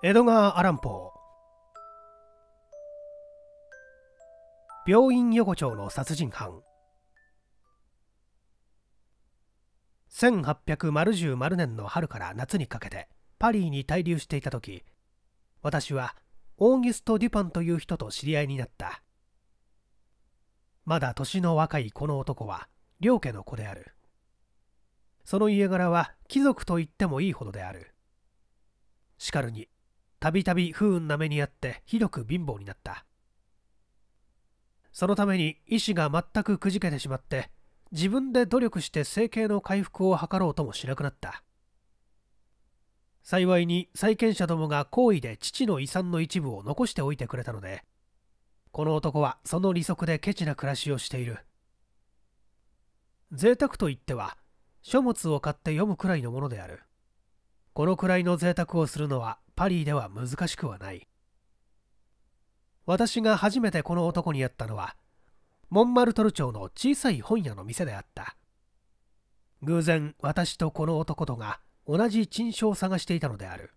江戸川アランポー病院横丁の殺人犯1800年の春から夏にかけてパリに滞留していた時私はオーギスト・デュパンという人と知り合いになったまだ年の若いこの男は両家の子であるその家柄は貴族と言ってもいいほどであるしかるにたびたび不運な目にあってひどく貧乏になったそのために医師が全くくじけてしまって自分で努力して生計の回復を図ろうともしなくなった幸いに債権者どもが好意で父の遺産の一部を残しておいてくれたのでこの男はその利息でケチな暮らしをしている贅沢といっては書物を買って読むくらいのものであるこのくらいの贅沢をするのはパリでは難しくはない私が初めてこの男に会ったのはモンマルトル町の小さい本屋の店であった偶然私とこの男とが同じ珍書を探していたのである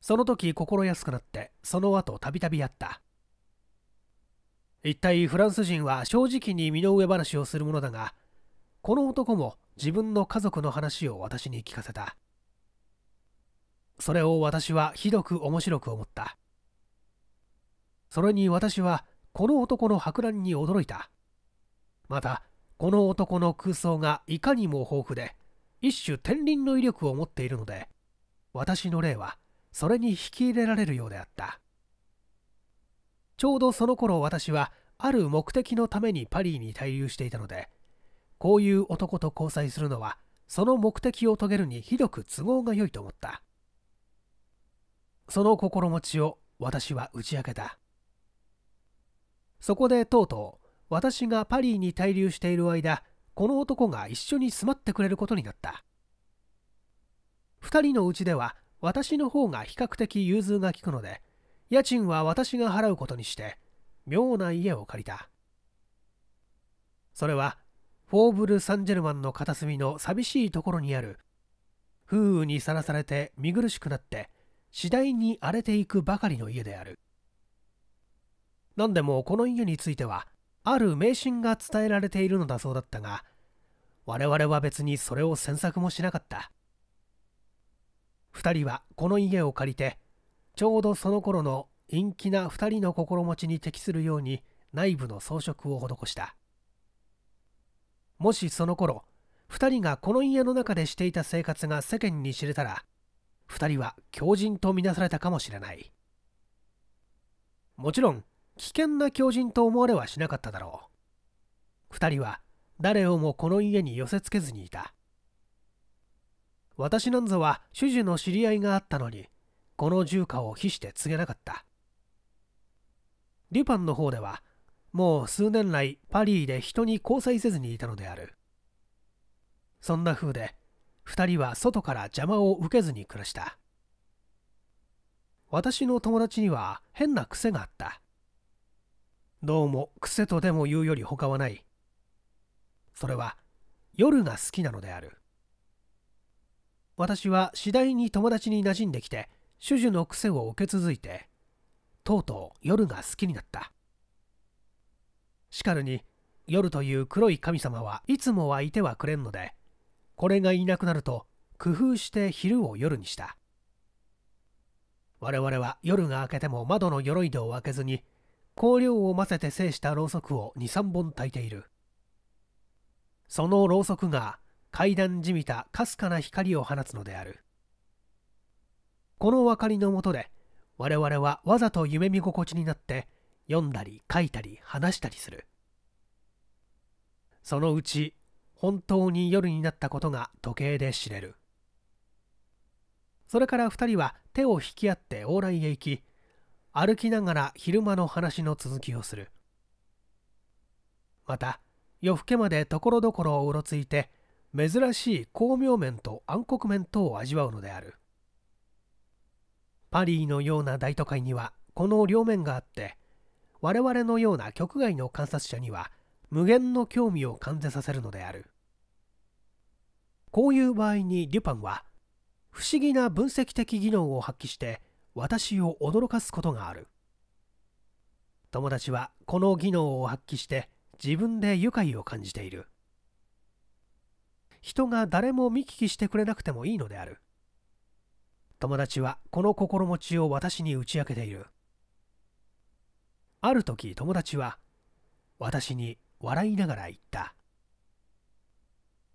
その時心安くなってその後たびたび会った一体フランス人は正直に身の上話をするものだがこの男も自分の家族の話を私に聞かせたそれを私はひどく面白く思った。それに私はこの男の博覧に驚いた。また、この男の空想がいかにも豊富で、一種天輪の威力を持っているので、私の霊はそれに引き入れられるようであった。ちょうどその頃私はある目的のためにパリに滞留していたので、こういう男と交際するのは、その目的を遂げるにひどく都合が良いと思った。その心持ちを私は打ち明けたそこでとうとう私がパリに滞留している間この男が一緒に住まってくれることになった2人のうちでは私の方が比較的融通が利くので家賃は私が払うことにして妙な家を借りたそれはフォーブル・サンジェルマンの片隅の寂しいところにある風雨にさらされて見苦しくなって次第に荒れていくばかりの家である何でもこの家についてはある迷信が伝えられているのだそうだったが我々は別にそれを詮索もしなかった2人はこの家を借りてちょうどその頃の陰気な2人の心持ちに適するように内部の装飾を施したもしその頃2人がこの家の中でしていた生活が世間に知れたら2人は狂人とみなされたかもしれないもちろん危険な狂人と思われはしなかっただろう2人は誰をもこの家に寄せつけずにいた私なんぞは主樹の知り合いがあったのにこの住家を非して告げなかったデュパンの方ではもう数年来パリで人に交際せずにいたのであるそんな風で2人は外から邪魔を受けずに暮らした私の友達には変な癖があったどうも癖とでも言うより他はないそれは夜が好きなのである私は次第に友達に馴染んできて主樹の癖を受け続いてとうとう夜が好きになったしかるに夜という黒い神様はいつもはいてはくれんのでこれがいなくなると工夫して昼を夜にした我々は夜が明けても窓の鎧戸を開けずに香料を混ぜて制したろうそくを23本焚いているそのろうそくが階段じみたかすかな光を放つのであるこの明かりのもとで我々はわざと夢見心地になって読んだり書いたり話したりするそのうち本当に夜になったことが時計で知れるそれから2人は手を引き合って往来へ行き歩きながら昼間の話の続きをするまた夜更けまでところどころをうろついて珍しい巧妙面と暗黒面とを味わうのであるパリのような大都会にはこの両面があって我々のような局外の観察者には無限の興味を感じさせるのであるこういう場合にデュパンは不思議な分析的技能を発揮して私を驚かすことがある友達はこの技能を発揮して自分で愉快を感じている人が誰も見聞きしてくれなくてもいいのである友達はこの心持ちを私に打ち明けているある時友達は私に笑いながら言った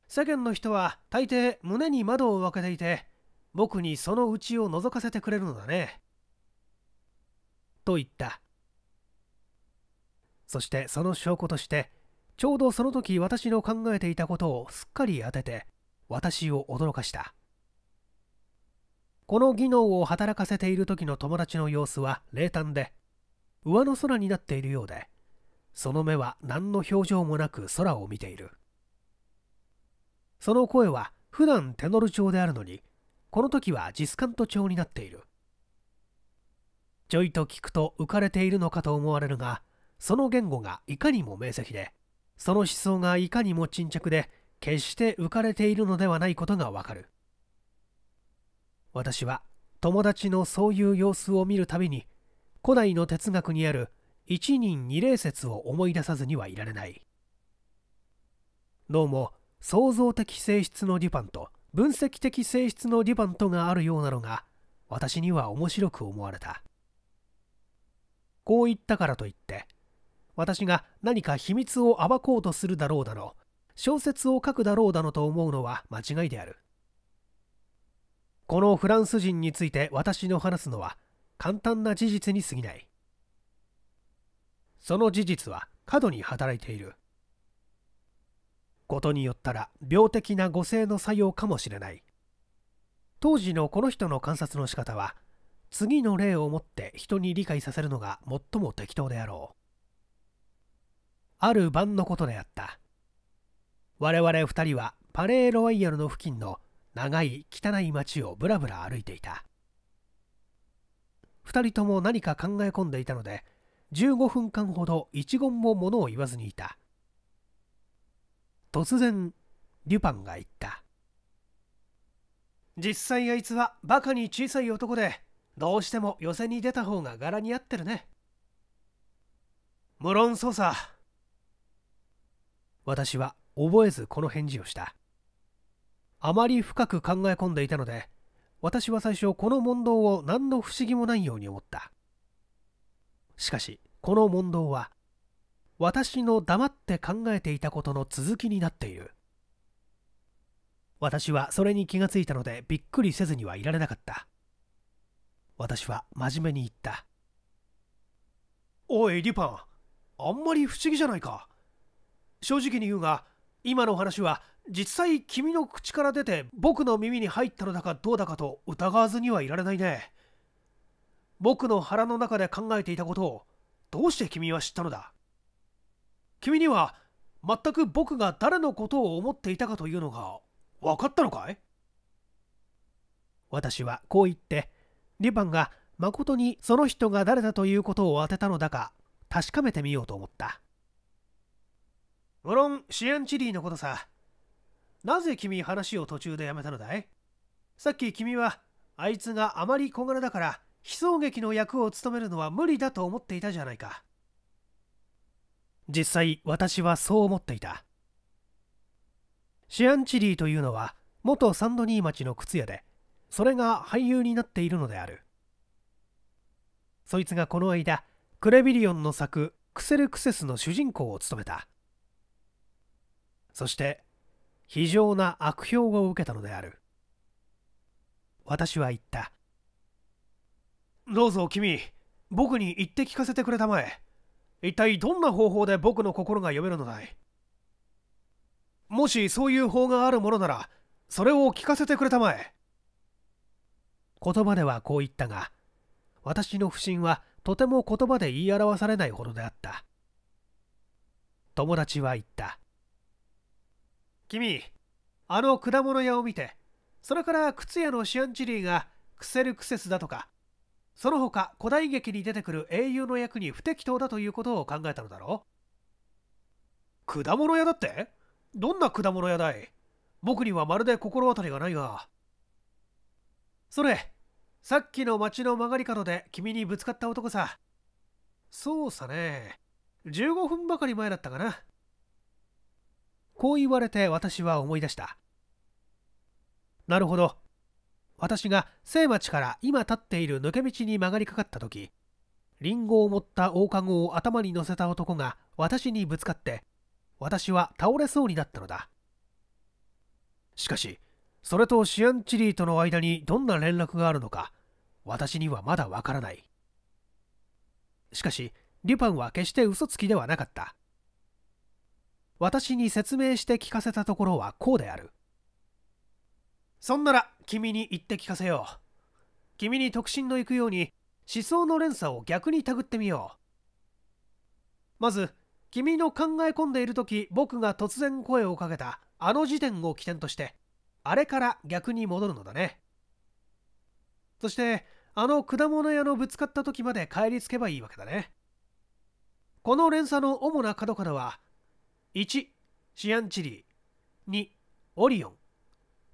世間の人は大抵胸に窓を開けていて僕にそのうちを覗かせてくれるのだね。と言ったそしてその証拠としてちょうどその時私の考えていたことをすっかり当てて私を驚かしたこの技能を働かせている時の友達の様子は冷淡で上の空になっているようでその目は何の表情もなく空を見ているその声は普段テノル調であるのに、この時はディスカント調になっている。ちょいと聞くと浮かれているのかと思われるが、その言語がいかにも明晰で、その思想がいかにも沈着で、決して浮かれているのではないことがわかる。私は友達のそういう様子を見るたびに、古代の哲学にある一人二礼説を思い出さずにはいられない。どうも創造的性質のデュパンと分析的性質のデュパンとがあるようなのが私には面白く思われたこう言ったからといって私が何か秘密を暴こうとするだろうだの小説を書くだろうだのと思うのは間違いであるこのフランス人について私の話すのは簡単な事実に過ぎないその事実は過度に働いていることによったら病的な誤性の作用かもしれない当時のこの人の観察の仕方は次の例をもって人に理解させるのが最も適当であろうある晩のことであった我々2人はパレーロワイヤルの付近の長い汚い町をぶらぶら歩いていた2人とも何か考え込んでいたので15分間ほど一言も物を言わずにいた突然デュパンが言った実際あいつはバカに小さい男でどうしても寄せに出た方が柄に合ってるね無論そうさ私は覚えずこの返事をしたあまり深く考え込んでいたので私は最初この問答を何の不思議もないように思ったしかしこの問答は私の黙って考えていたことの続きになっている私はそれに気がついたのでびっくりせずにはいられなかった私は真面目に言ったおいデュパンあんまり不思議じゃないか正直に言うが今の話は実際君の口から出て僕の耳に入ったのだかどうだかと疑わずにはいられないね僕の腹の中で考えていたことをどうして君は知ったのだ君には全く僕が誰のことを思っていたかというのが分かったのかい私はこう言ってリパンが誠にその人が誰だということを当てたのだか確かめてみようと思った無論シアンチリーのことさなぜ君話を途中でやめたのだいさっき君はあいつがあまり小柄だから悲壮劇の役を務めるのは無理だと思っていたじゃないか実際私はそう思っていたシアンチリーというのは元サンドニー町の靴屋でそれが俳優になっているのであるそいつがこの間クレビリオンの作「クセルクセス」の主人公を務めたそして非常な悪評を受けたのである私は言ったどうぞ君僕に言って聞かせてくれたまえ一体どんな方法で僕の心が読めるのだいもしそういう法があるものならそれを聞かせてくれたまえ言葉ではこう言ったが私の不信はとても言葉で言い表されないほどであった友達は言った君あの果物屋を見てそれから靴屋のシアンチリーがクセルクセスだとかその他古代劇に出てくる英雄の役に不適当だということを考えたのだろう果物屋だってどんな果物屋だい僕にはまるで心当たりがないがそれさっきの町の曲がり角で君にぶつかった男さそうさね15分ばかり前だったかなこう言われて私は思い出したなるほど私が聖町から今立っている抜け道に曲がりかかった時リンゴを持った大籠を頭に乗せた男が私にぶつかって私は倒れそうになったのだしかしそれとシアンチリーとの間にどんな連絡があるのか私にはまだわからないしかしデュパンは決して嘘つきではなかった私に説明して聞かせたところはこうであるそんなら君に言って聞かせよう君に特進の行くように思想の連鎖を逆に手繰ってみようまず君の考え込んでいる時僕が突然声をかけたあの時点を起点としてあれから逆に戻るのだねそしてあの果物屋のぶつかった時まで帰りつけばいいわけだねこの連鎖の主な角からは1シアンチリー2オリオン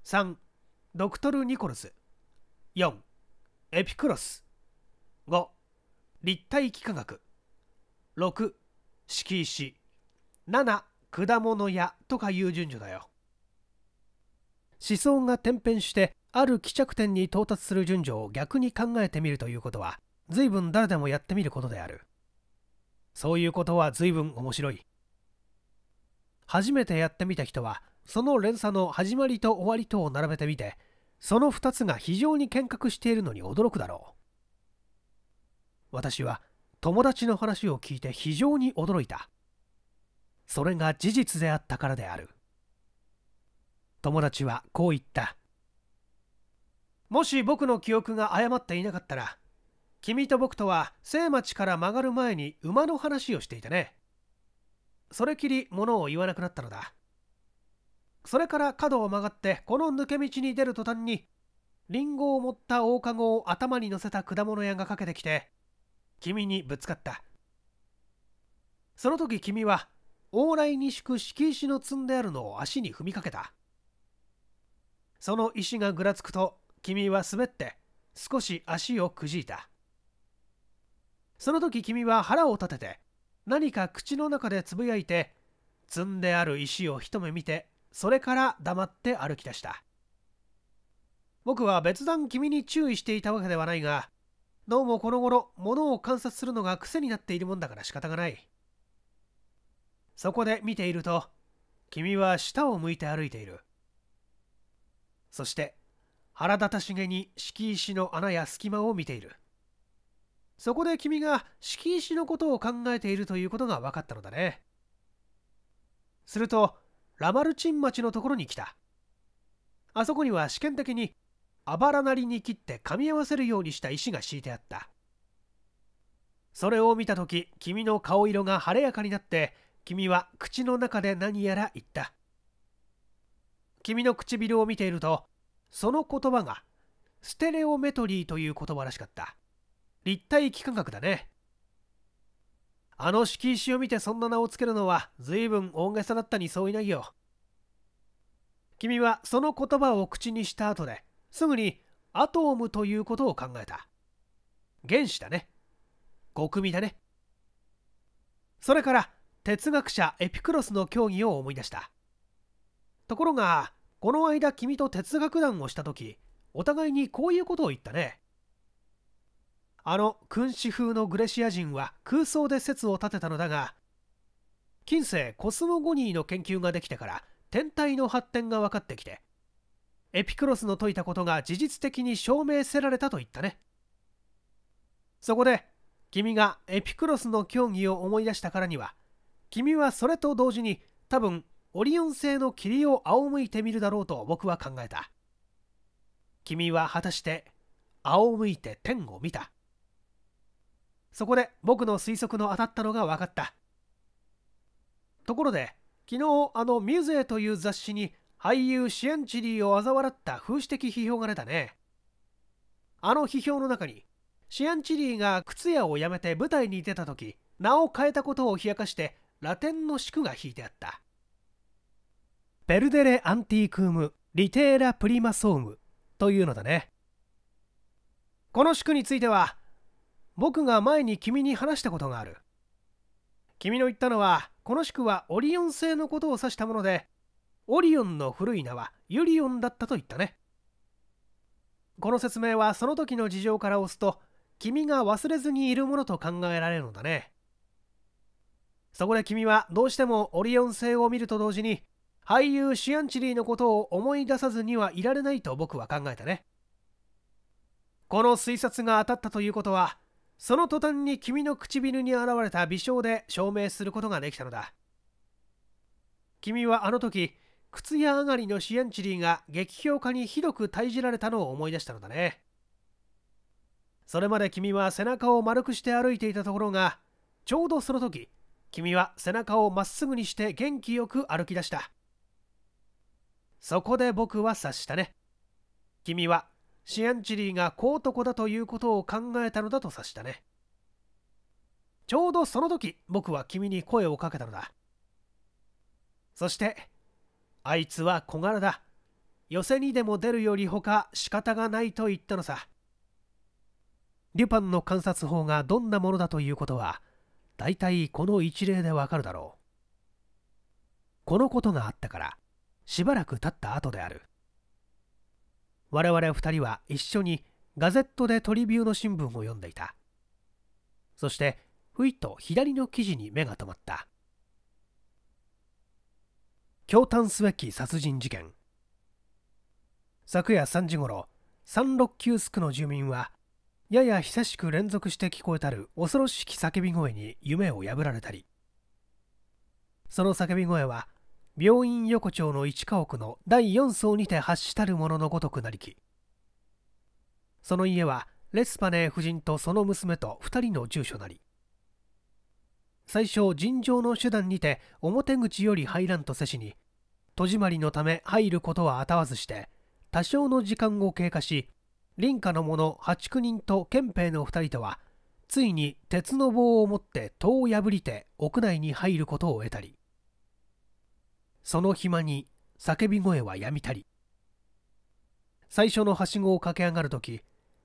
3ドクトル・ニコルス4エピクロス5立体幾何学6敷石7果物屋とかいう順序だよ思想が転変してある帰着点に到達する順序を逆に考えてみるということは随分誰でもやってみることであるそういうことは随分面白い初めてやってみた人はその連鎖の始まりと終わりとを並べてみてその2つが非常に見学しているのに驚くだろう私は友達の話を聞いて非常に驚いたそれが事実であったからである友達はこう言ったもし僕の記憶が誤っていなかったら君と僕とは聖町から曲がる前に馬の話をしていたねそれきり物を言わなくなったのだそれから角を曲がってこの抜け道に出る途端にリンゴを持った大籠を頭に乗せた果物屋がかけてきて君にぶつかったその時君は往来に敷く敷石の積んであるのを足に踏みかけたその石がぐらつくと君は滑って少し足をくじいたその時君は腹を立てて何か口の中でつぶやいて積んである石を一目見てそれから黙って歩き出した僕は別段君に注意していたわけではないがどうもこの頃物を観察するのが癖になっているもんだから仕方がないそこで見ていると君は下を向いて歩いているそして腹立たしげに敷石の穴や隙間を見ているそこで君が敷石のことを考えているということが分かったのだねするとラマルチン町のところに来たあそこには試験的にあばらなりに切って噛み合わせるようにした石が敷いてあったそれを見た時君の顔色が晴れやかになって君は口の中で何やら言った君の唇を見ているとその言葉がステレオメトリーという言葉らしかった立体幾何学だねあの敷石を見てそんな名をつけるのは随分大げさだったに相違ないよ。君はその言葉を口にした後ですぐにアトームということを考えた。原子だね。極味だね。それから哲学者エピクロスの教義を思い出した。ところがこの間君と哲学談をした時お互いにこういうことを言ったね。あの君主風のグレシア人は空想で説を立てたのだが近世コスモゴニーの研究ができてから天体の発展が分かってきてエピクロスの説いたことが事実的に証明せられたと言ったねそこで君がエピクロスの教義を思い出したからには君はそれと同時に多分オリオン星の霧を仰向いてみるだろうと僕は考えた君は果たして仰向いて天を見たそこで僕の推測の当たったのが分かったところで昨日あの「ミュゼ」という雑誌に俳優シエンチリーを嘲笑った風刺的批評が出たねあの批評の中にシエンチリーが靴屋を辞めて舞台に出た時名を変えたことを冷やかしてラテンの宿が引いてあったペルデレ・アンティークーム・リテーラ・プリマソームというのだねこの宿については僕が前に君に話したことがある君の言ったのはこの宿はオリオン星のことを指したものでオリオンの古い名はユリオンだったと言ったねこの説明はその時の事情から押すと君が忘れずにいるものと考えられるのだねそこで君はどうしてもオリオン星を見ると同時に俳優シアンチリーのことを思い出さずにはいられないと僕は考えたねこの推察が当たったということはその途端に君の唇に現れた微笑で証明することができたのだ君はあの時靴屋上がりのシエンチリーが劇評家にひどく対じられたのを思い出したのだねそれまで君は背中を丸くして歩いていたところがちょうどその時君は背中をまっすぐにして元気よく歩き出したそこで僕は察したね君はシアンチリーがコーだということを考えたのだと察したねちょうどその時僕は君に声をかけたのだそしてあいつは小柄だ寄せにでも出るよりほか仕方がないと言ったのさデュパンの観察法がどんなものだということは大体この一例でわかるだろうこのことがあったからしばらく経った後である我々2人は一緒にガゼットでトリビューの新聞を読んでいたそしてふいと左の記事に目が留まった驚嘆すべき殺人事件昨夜3時ごろ369スクの住民はやや久しく連続して聞こえたる恐ろしき叫び声に夢を破られたりその叫び声は病院横丁の一家屋の第4層にて発したるもののごとくなりきその家はレスパネー夫人とその娘と2人の住所なり最初尋常の手段にて表口より入らんとせしに戸締まりのため入ることはあたわずして多少の時間を経過し林家の者89人と憲兵の2人とはついに鉄の棒を持って戸を破りて屋内に入ることを得たりその暇に叫び声はやみたり最初のはしごを駆け上がるとき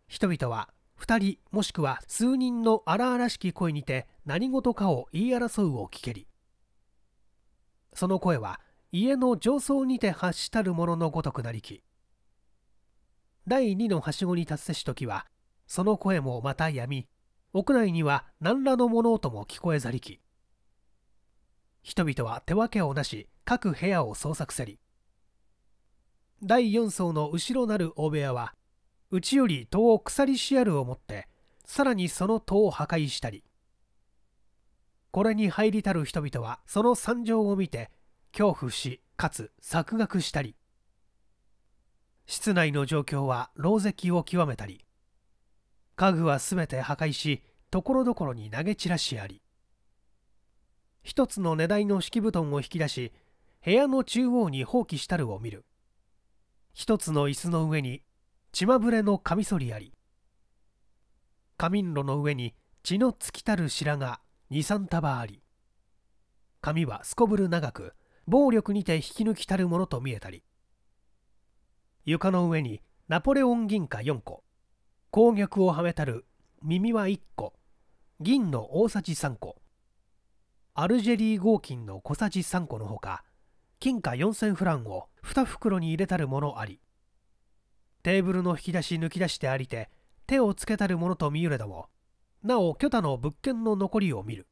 人々は2人もしくは数人の荒々しき声にて何事かを言い争うを聞けりその声は家の上層にて発したるもののごとくなりき第2のはしごに達せし時はその声もまたやみ屋内には何らの物音も聞こえざりき人々は手分けをなし各部屋を捜索せり第4層の後ろなる大部屋は内より戸を鎖シアルを持ってさらにその戸を破壊したりこれに入りたる人々はその惨状を見て恐怖しかつ錯覚したり室内の状況は狼藉を極めたり家具は全て破壊しところどころに投げ散らしあり一つの値台の敷布団を引き出し部屋の中央に放棄したるを見る一つの椅子の上に血まぶれのカミソリあり火民炉の上に血の尽きたる白が23束あり髪はすこぶる長く暴力にて引き抜きたるものと見えたり床の上にナポレオン銀貨4個攻玉をはめたる耳は1個銀の大さじ3個アルジェリー合金の小さじ3個のほか金貨4000フランを2袋に入れたるものありテーブルの引き出し抜き出してありて手をつけたるものと見ゆれどもなお巨多の物件の残りを見る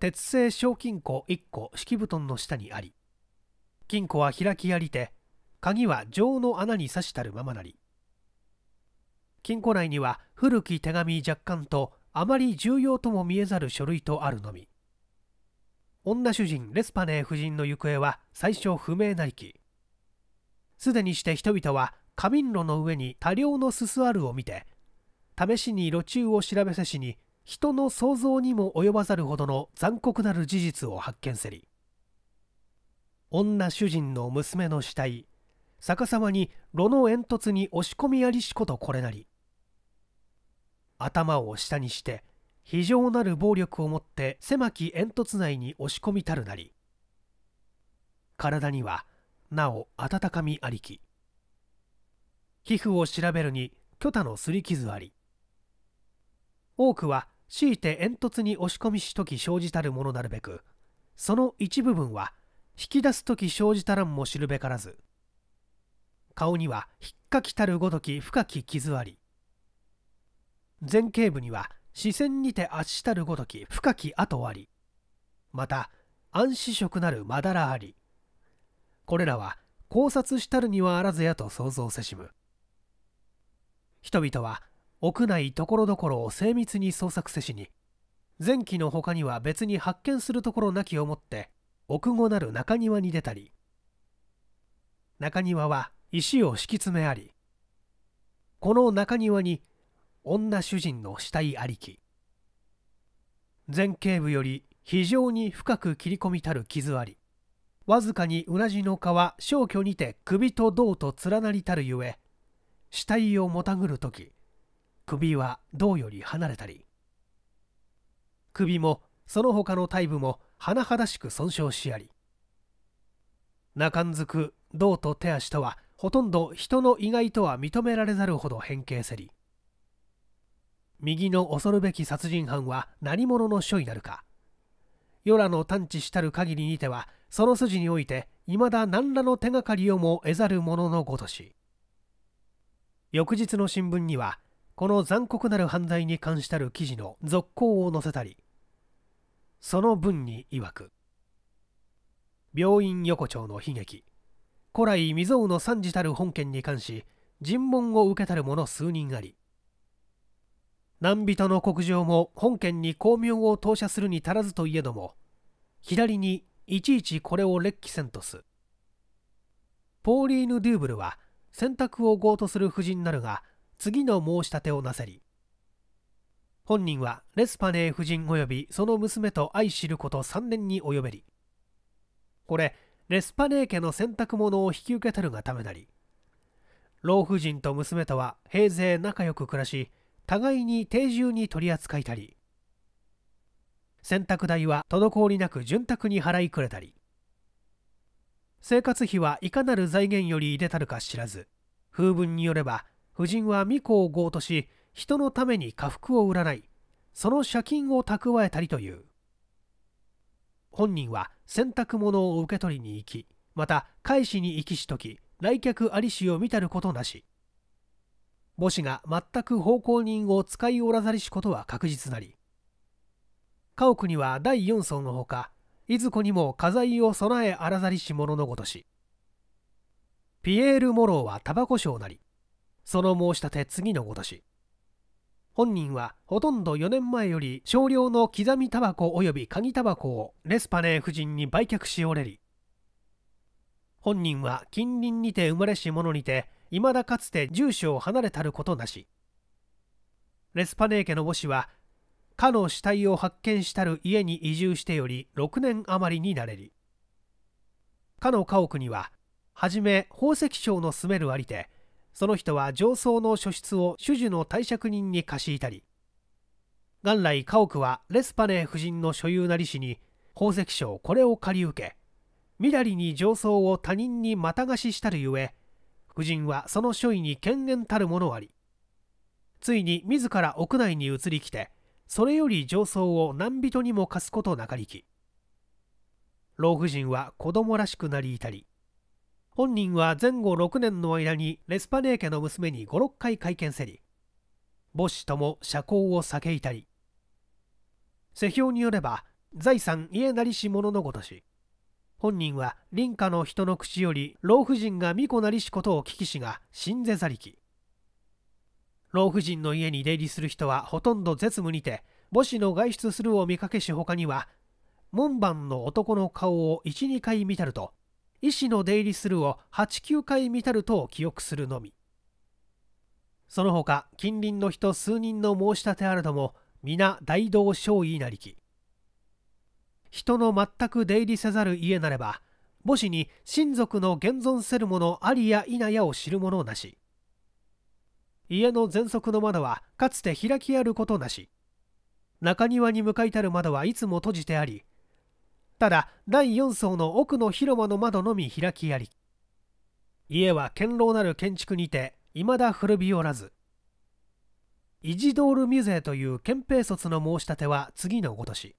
鉄製賞金庫1個敷布団の下にあり金庫は開きありて鍵は錠の穴に差したるままなり金庫内には古き手紙若干とあまり重要とも見えざる書類とあるのみ女主人レスパネー夫人の行方は最初不明なりきすでにして人々は過眠路の上に多量のすすあるを見て試しに路中を調べせしに人の想像にも及ばざるほどの残酷なる事実を発見せり女主人の娘の死体逆さまに炉の煙突に押し込みありしことこれなり頭を下にして非常なる暴力をもって狭き煙突内に押し込みたるなり体にはなお温かみありき皮膚を調べるに巨多のすり傷あり多くは強いて煙突に押し込みし時生じたるものなるべくその一部分は引き出す時生じたらんも知るべからず顔には引っかきたるごとき深き傷あり前景部には視線にて足たるごとき深き跡ありまた暗視色なるまだらありこれらは考察したるにはあらずやと想像せしむ人々は屋内ところどころを精密に捜索せしに前期の他には別に発見するところなきをもって奥後なる中庭に出たり中庭は石を敷き詰めありこの中庭に女主人の死体ありき前頸部より非常に深く切り込みたる傷ありわずかに裏地の皮消去にて首と胴と連なりたるゆえ死体をもたぐる時首は胴より離れたり首もその他の体部も甚だしく損傷しあり中んずく胴と手足とはほとんど人の意外とは認められざるほど変形せり右の恐るべき殺人犯は何者の書になるか与良の探知したる限りにてはその筋においていまだ何らの手がかりをも得ざる者ののごとし翌日の新聞にはこの残酷なる犯罪に関したる記事の続行を載せたりその文に曰く病院横丁の悲劇古来未曾有の惨事たる本件に関し尋問を受けたる者数人あり南人の国情も本件に光明を投射するに足らずといえども左にいちいちこれを列記せんとすポーリーヌ・デューブルは選択を強とする夫人なるが次の申し立てをなせり本人はレスパネー夫人及びその娘と愛知ること3年に及べりこれレスパネー家の洗濯物を引き受けたるがためなり老婦人と娘とは平勢仲良く暮らし互いに定住に取り扱いたり洗濯代は滞りなく潤沢に払いくれたり生活費はいかなる財源より入れたるか知らず風文によれば夫人は巫女を強とし人のために家福を占いその借金を蓄えたりという本人は洗濯物を受け取りに行きまた返しに行きしとき来客ありしを見たることなし母子が全く奉公人を使いおらざりしことは確実なり家屋には第4層のほかいずこにも家財を備えあらざりし者のごとしピエール・モローはタバコ商なりその申し立て次のごとし本人はほとんど4年前より少量の刻みタバコ及び鍵タバコをレスパネー夫人に売却しおれり本人は近隣にて生まれし者にて未だかつて住所を離れたることなしレスパネー家の母子はかの死体を発見したる家に移住してより6年余りになれりかの家屋にははじめ宝石商の住めるありてその人は上層の書室を主樹の貸借人に貸しいたり元来家屋はレスパネー夫人の所有なりしに宝石商これを借り受けみだりに上層を他人にまた貸ししたるゆえ夫人はその所為に権限たるものありついに自ら屋内に移りきてそれより上層を何人にも貸すことなかりき老婦人は子供らしくなりいたり本人は前後6年の間にレスパネー家の娘に56回会見せり母子とも社交を避けいたり世評によれば財産家なりし者のごとし本人は林家の人の口より老婦人が巫女なりしことを聞きしが信ぜざりき老婦人の家に出入りする人はほとんど絶無にて母子の外出するを見かけし他には門番の男の顔を12回見たると医師の出入りするを89回見たるとを記憶するのみその他近隣の人数人の申し立てあるとも皆大道少尉なりき人の全く出入りせざる家なれば母子に親族の現存せるものありや否やを知るものなし家の喘息の窓はかつて開きあることなし中庭に向かいたる窓はいつも閉じてありただ第4層の奥の広間の窓のみ開きあり家は堅牢なる建築にていまだ古びおらずイジドール・ミュゼという憲兵卒の申し立ては次のごとし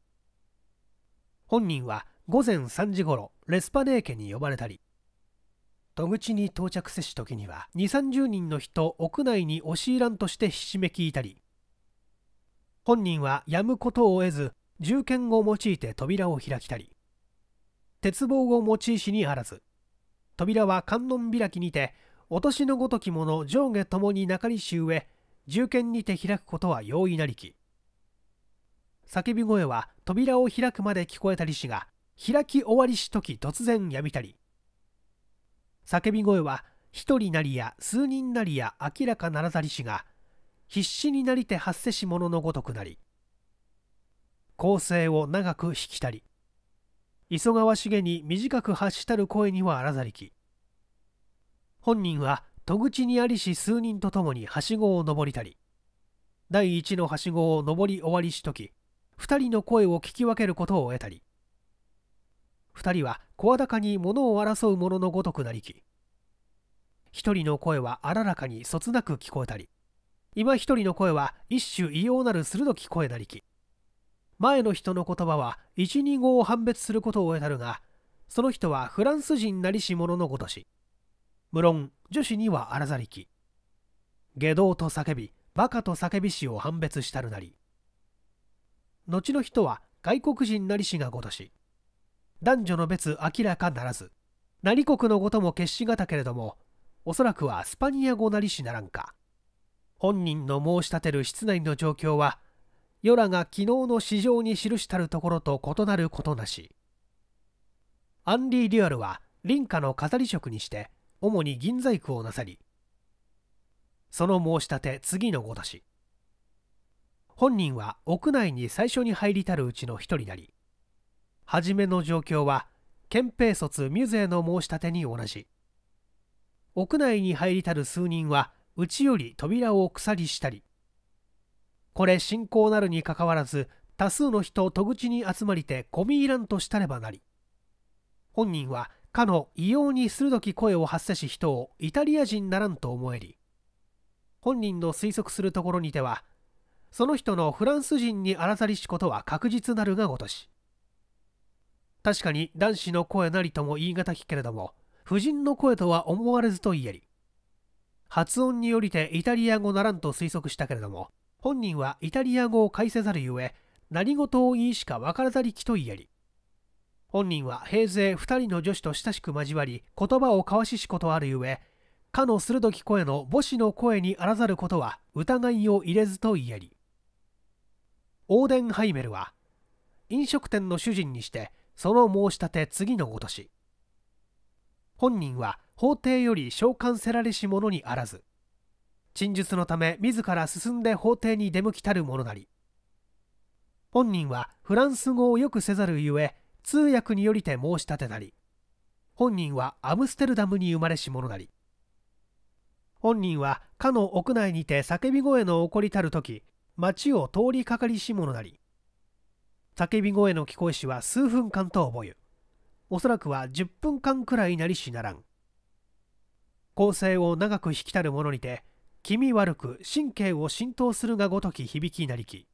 本人は午前3時ごろレスパネー家に呼ばれたり戸口に到着せし時には2 3 0人の人屋内に押し入らんとしてひしめきいたり本人はやむことを得ず銃剣を用いて扉を開きたり鉄棒を用いしにあらず扉は観音開きにて落としのごときもの上下ともに中西し上銃剣にて開くことは容易なりき叫び声は扉を開くまで聞こえたりしが開き終わりし時突然やみたり叫び声は一人なりや数人なりや明らかならざりしが必死になりて発せし者のごとくなり構成を長く引きたり急がわしげに短く発したる声にはあらざりき本人は戸口にありし数人とともにはしごを登りたり第一のはしごを登り終わりしとき2人の声を聞き分けることを得たり2人は声高に物を争うもののごとくなりき1人の声は荒らかにそつなく聞こえたり今一人の声は一種異様なる鋭き声なりき前の人の言葉は12語を判別することを得たるがその人はフランス人なりし者のごとし無論女子にはあらざりき下道と叫び馬鹿と叫びしを判別したるなり後の人は外国人なりしがごとし男女の別明らかならず何国のことも決しがたけれどもおそらくはスパニア語なりしならんか本人の申し立てる室内の状況はヨラが昨日の市場に記したるところと異なることなしアンリー・デュアルは林家の飾り職にして主に銀細工をなさりその申し立て次のごとし本人は屋内に最初に入りたるうちの一人なり初めの状況は憲兵卒ミュゼの申し立てに同じ屋内に入りたる数人はうちより扉を鎖したりこれ信仰なるにかかわらず多数の人戸口に集まりて込み入らんとしたればなり本人はかの異様に鋭き声を発せし人をイタリア人ならんと思えり本人の推測するところにてはその人のフランス人にあらざりしことは確実なるがごとし確かに男子の声なりとも言い難きけれども夫人の声とは思われずと言えり発音によりてイタリア語ならんと推測したけれども本人はイタリア語を介せざるゆえ何事を言いしか分からざりきと言えり本人は平勢2人の女子と親しく交わり言葉を交わししことあるゆえかの鋭き声の母子の声にあらざることは疑いを入れずと言えりオーデンハイメルは飲食店の主人にしてその申し立て次のごとし本人は法廷より召喚せられし者にあらず陳述のため自ら進んで法廷に出向きたる者なり本人はフランス語をよくせざるゆえ通訳によりて申し立てなり本人はアムステルダムに生まれし者なり本人はかの屋内にて叫び声の起こりたる時町を通りかかりし者なり叫び声の聞こえしは数分間と覚えおそらくは10分間くらいなりしならん構成を長く引きたるものにて気味悪く神経を浸透するがごとき響きなりき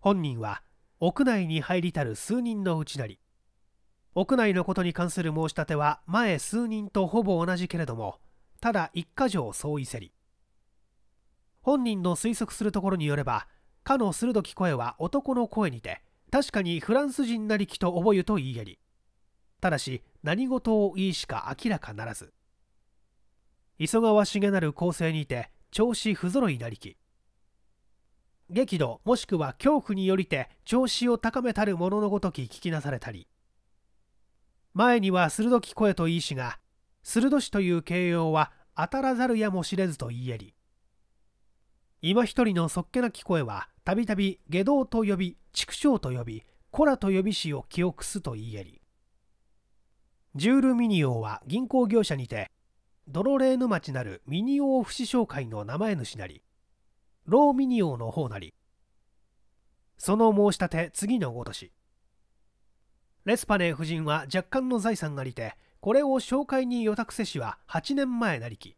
本人は屋内に入りたる数人のうちなり屋内のことに関する申し立ては前数人とほぼ同じけれどもただ一箇条相違せり本人の推測するところによればかの鋭き声は男の声にて確かにフランス人なりきと覚えと言いやりただし何事を言いしか明らかならず忙しげなる構成にて調子不揃いなりき激怒もしくは恐怖によりて調子を高めたるもののごとき聞きなされたり前には鋭き声と言いしが鋭しという形容は当たらざるやも知れずと言いえり今一人のそっけなき声はたびたび下道と呼び畜生と呼びコラと呼びしを記憶すと言いやりジュール・ミニオーは銀行業者にてドロレーヌ町なるミニオー不死商会の名前主なりロー・ミニオーの方なりその申し立て次のごとしレスパネー夫人は若干の財産がりてこれを紹介に与託せしは8年前なりき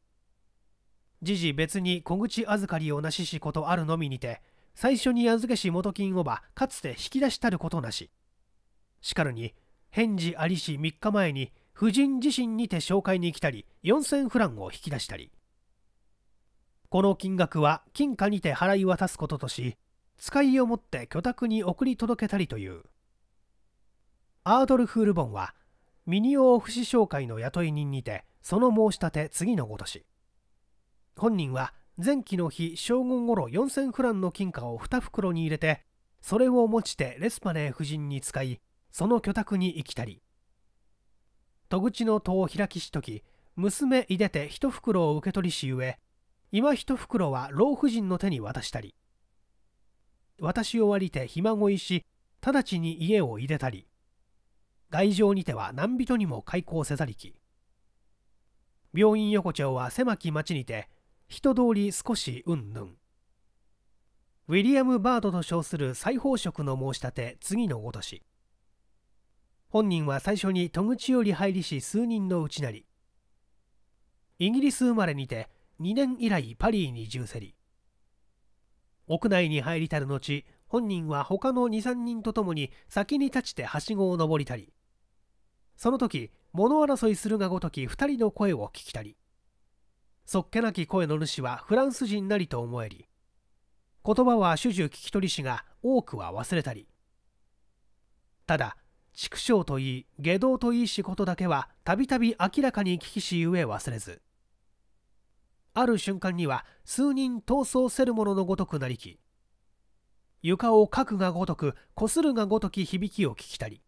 時事別に小口預かりをなししことあるのみにて最初に預けし元金をばかつて引き出したることなししかるに返事ありし3日前に夫人自身にて紹介に来たり4000フランを引き出したりこの金額は金貨にて払い渡すこととし使いをもって居宅に送り届けたりというアードルフ・ルボンはミニオーフ氏紹介の雇い人にてその申し立て次のごとし本人は前期の日正午ごろ4000フランの金貨を2袋に入れてそれを持ちてレスパネー夫人に使いその居宅に行きたり戸口の戸を開きしとき娘いでて1袋を受け取りしゆえ今1袋は老婦人の手に渡したり私を割りてひ孫いし直ちに家を入れたり外情にては何人にも開口せざりき病院横丁は狭き町にて人通り少しうんぬんウィリアム・バードと称する再縫職の申し立て次のごとし本人は最初に戸口より入りし数人のうちなりイギリス生まれにて2年以来パリに銃せり屋内に入りたる後本人は他の23人と共に先に立ちてはしごを登りたりその時物争いするがごとき2人の声を聞きたりそっけなき声の主はフランス人なりと思えり言葉は主樹聞き取り師が多くは忘れたりただ畜生といい下道といいしことだけはたびたび明らかに聞きしゆえ忘れずある瞬間には数人闘争せる者のごとくなりき床をかくがごとくこするがごとき響きを聞きたり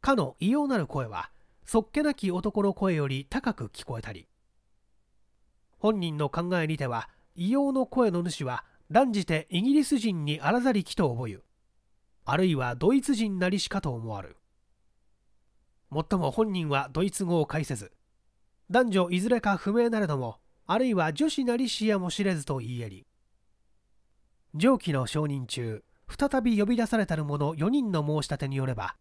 かの異様なる声はそっけなき男の声より高く聞こえたり本人の考えにては異様の声の主は断じてイギリス人にあらざりきと覚ゆあるいはドイツ人なりしかと思わるもっとも本人はドイツ語を介せず男女いずれか不明なれどもあるいは女子なりしやも知れずと言いえり上記の承認中再び呼び出されたる者4人の申し立てによれば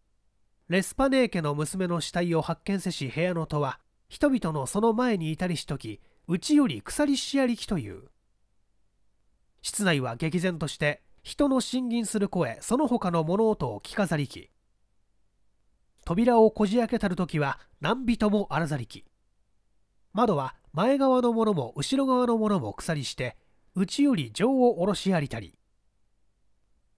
レスパネー家の娘の死体を発見せし部屋の戸は人々のその前にいたりしときちより鎖しありきという室内は激然として人の侵吟する声その他の物音を聞かざりき扉をこじ開けたる時は何人もあらざりき窓は前側のものも後ろ側のものも鎖して内より情を下ろしありたり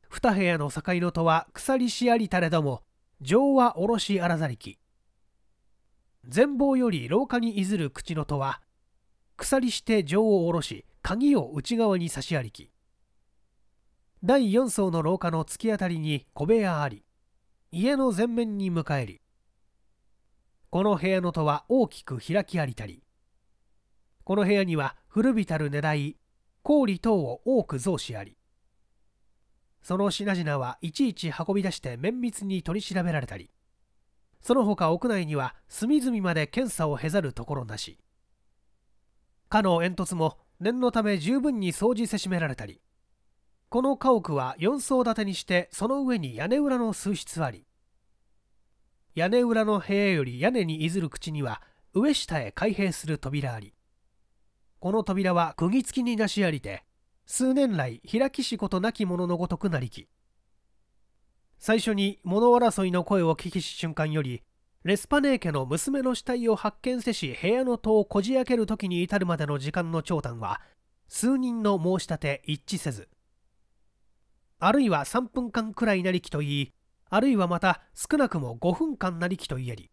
二部屋の境の戸は鎖しありたれども情は下ろしあらざりき前方より廊下にいずる口の戸は鎖して錠を下ろし鍵を内側に差しありき第4層の廊下の突き当たりに小部屋あり家の前面に迎えりこの部屋の戸は大きく開きありたりこの部屋には古びたる値代氷等を多く増しありその品々はいちいち運び出して綿密に取り調べられたりその他屋内には隅々まで検査を経ざるところなしかの煙突も念のため十分に掃除せしめられたりこの家屋は4層建てにしてその上に屋根裏の数室あり屋根裏の部屋より屋根にいずる口には上下へ開閉する扉ありこの扉は釘付きになしありて数年来開きしことなき者のごとくなりき最初に物争いの声を聞きし瞬間よりレスパネー家の娘の死体を発見せし部屋の戸をこじ開ける時に至るまでの時間の長短は数人の申し立て一致せずあるいは3分間くらいなりきと言いあるいはまた少なくも5分間なりきと言えり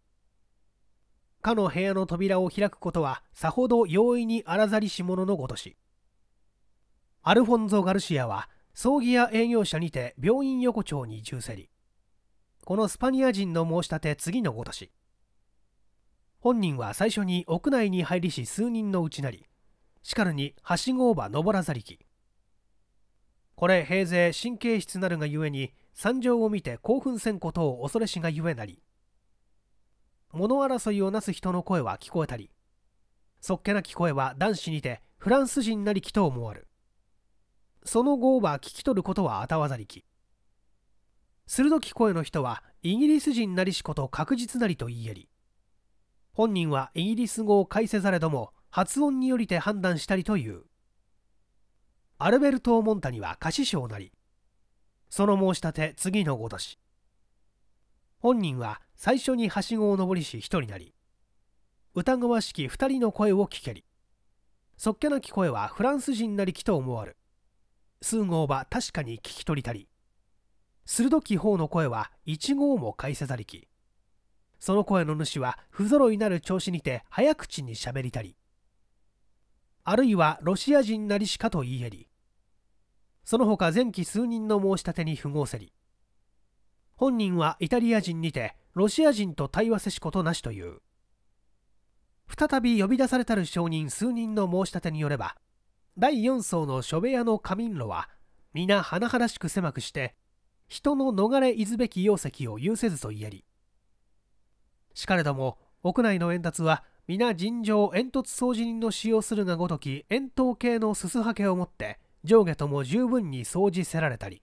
かの部屋の扉を開くことはさほど容易にあらざりし者のごとしアルフォンゾ・ガルシアは葬儀屋営業者にて病院横丁に銃せりこのスパニア人の申し立て次のごとし本人は最初に屋内に入りし数人のうちなりしかるにはしごをば登らざりきこれ平勢神経質なるがゆえに惨状を見て興奮せんことを恐れしがゆえなり物争いをなす人の声は聞こえたりそっけなき声は男子にてフランス人なりきと思わるその後は聞き取ることはあたわざりき鋭き声の人はイギリス人なりしこと確実なりと言いえり本人はイギリス語を返せざれども発音によりて判断したりというアルベルト・モンタには歌詞賞なりその申し立て次のごとし本人は最初にはしごを登りし一人なり歌川式二人の声を聞けりそっけなき声はフランス人なりきと思わる数号は確かに聞き取りたり鋭き方の声は一号も返せざりきその声の主は不揃いなる調子にて早口にしゃべりたりあるいはロシア人なりしかと言いえりその他前期数人の申し立てに不合せり本人はイタリア人にてロシア人と対話せしことなしという再び呼び出されたる証人数人の申し立てによれば第4層の書部屋の仮眠路は皆甚だしく狭くして人の逃れいずべき要石を有せずと言えりしかれども屋内の煙突は皆尋常煙突掃除人の使用するがごとき円筒形のすすはけを持って上下とも十分に掃除せられたり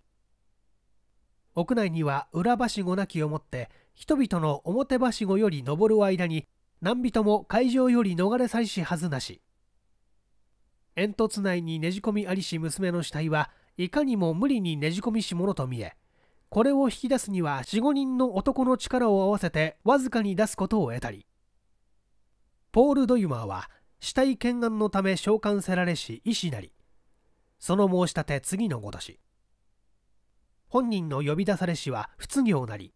屋内には裏はしごなきをもって人々の表はしごより登る間に何人も会場より逃れさりしはずなし煙突内にねじ込みありし娘の死体はいかにも無理にねじ込みし者と見えこれを引き出すには45人の男の力を合わせてわずかに出すことを得たりポール・ドユマーは死体懸案のため召喚せられし医師なりその申し立て次のごとし本人の呼び出されしは不業なり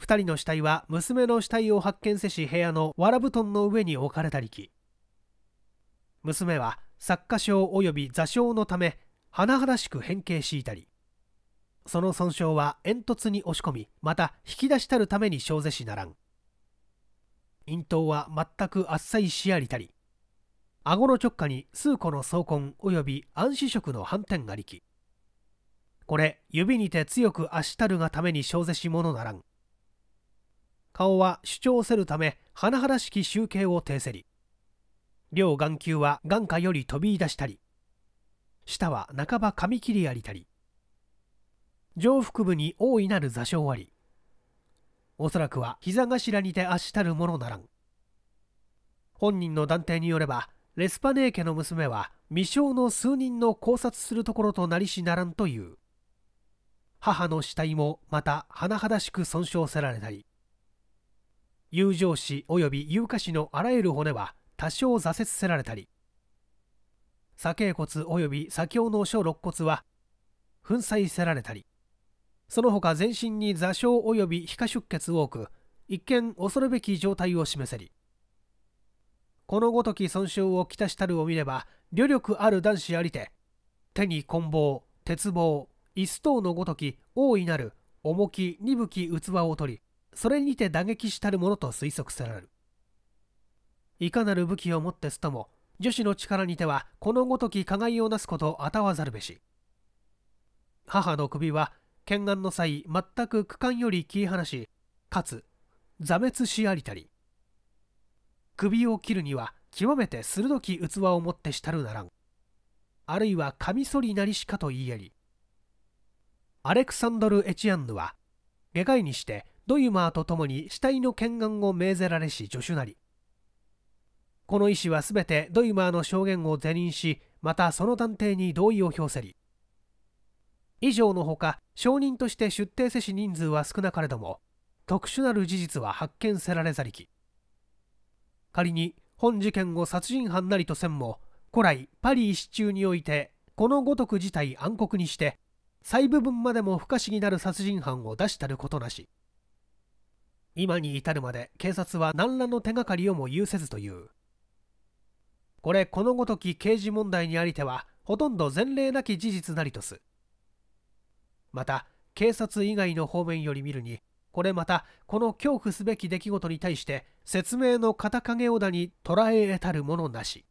2人の死体は娘の死体を発見せし部屋のわら布団の上に置かれたりき娘は作家賞及び座礁のため甚だしく変形しいたりその損傷は煙突に押し込みまた引き出したるために小ぜしならん咽頭は全くあっさいしありたり顎の直下に数個の総根及び暗視色の斑点ありきこれ指にて強く足たるがために小ぜしものならん顔は主張せるため甚だしき集計を呈せり両眼球は眼下より飛び出したり舌は半ば噛み切りありたり上腹部に大いなる座礁ありおそらくは膝頭にて足たるものならん本人の断定によればレスパネー家の娘は未生の数人の考察するところとなりしならんという母の死体もまた甚だしく損傷せられたり友情死及び有価死のあらゆる骨は多少挫折せられたり左頸骨及び左胸の小肋骨は粉砕せられたりその他全身に座礁及び皮下出血多く一見恐るべき状態を示せりこのごとき損傷をきたしたるを見れば旅力ある男子ありて手に棍棒鉄棒椅子等のごとき大いなる重き鈍き器を取りそれにて打撃したるものと推測せられるいかなる武器を持ってすとも女子の力にてはこのごとき加害をなすことあたわざるべし母の首は懸案の際全く区間より切り離しかつ座滅しありたり首を切るには極めて鋭き器を持ってしたるならんあるいはカミソリなりしかと言いやりアレクサンドル・エチアンヌは外科医にしてドイマーと共に死体の懸案を命ぜられし助手なりこの医師はすべてドイマーの証言を是認しまたその断定に同意を表せり以上のほか証人として出廷せし人数は少なかれども特殊なる事実は発見せられざりき仮に本事件を殺人犯なりとせんも古来パリ一中においてこのごとく事態暗黒にして細部分までも不可思議なる殺人犯を出したることなし今に至るまで警察は何らの手がかりをも有せずというこれこのごとき刑事問題にありてはほとんど前例なき事実なりとす。また警察以外の方面より見るにこれまたこの恐怖すべき出来事に対して説明の片影をだに捉え得たるものなし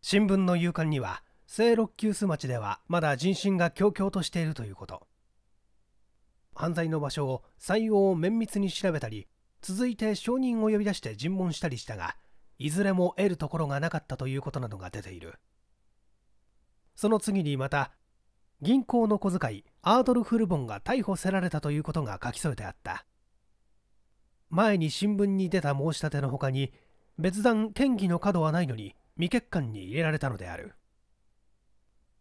新聞の夕刊には聖六級巣町ではまだ人心が強々としているということ犯罪の場所を採用を綿密に調べたり続いて証人を呼び出して尋問したりしたがいずれも得るところがなかったということなどが出ているその次にまた銀行の小遣いアードル・フルボンが逮捕せられたということが書き添えてあった前に新聞に出た申し立てのほかに別段嫌疑の角はないのに未欠陥に入れられたのである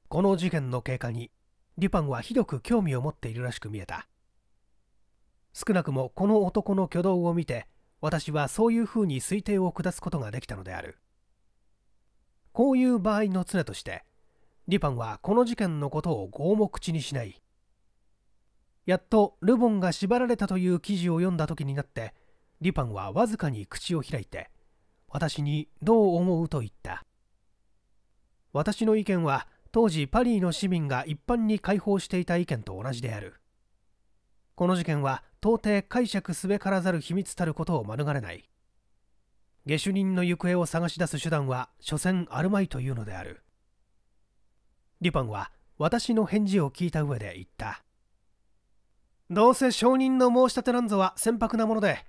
この事件の経過にデュパンはひどく興味を持っているらしく見えた少なくもこの男の挙動を見て私はそういうふうに推定を下すことができたのであるこういう場合の常としてリパンはこの事件のことを拷目口にしないやっとルボンが縛られたという記事を読んだ時になってリパンはわずかに口を開いて私にどう思うと言った私の意見は当時パリの市民が一般に解放していた意見と同じであるこの事件は到底解釈すべからざる秘密たることを免れない下手人の行方を探し出す手段は所詮あるまいというのであるリュパンは私の返事を聞いた上で言った。どうせ証人の申し立てなんぞは船舶なもので、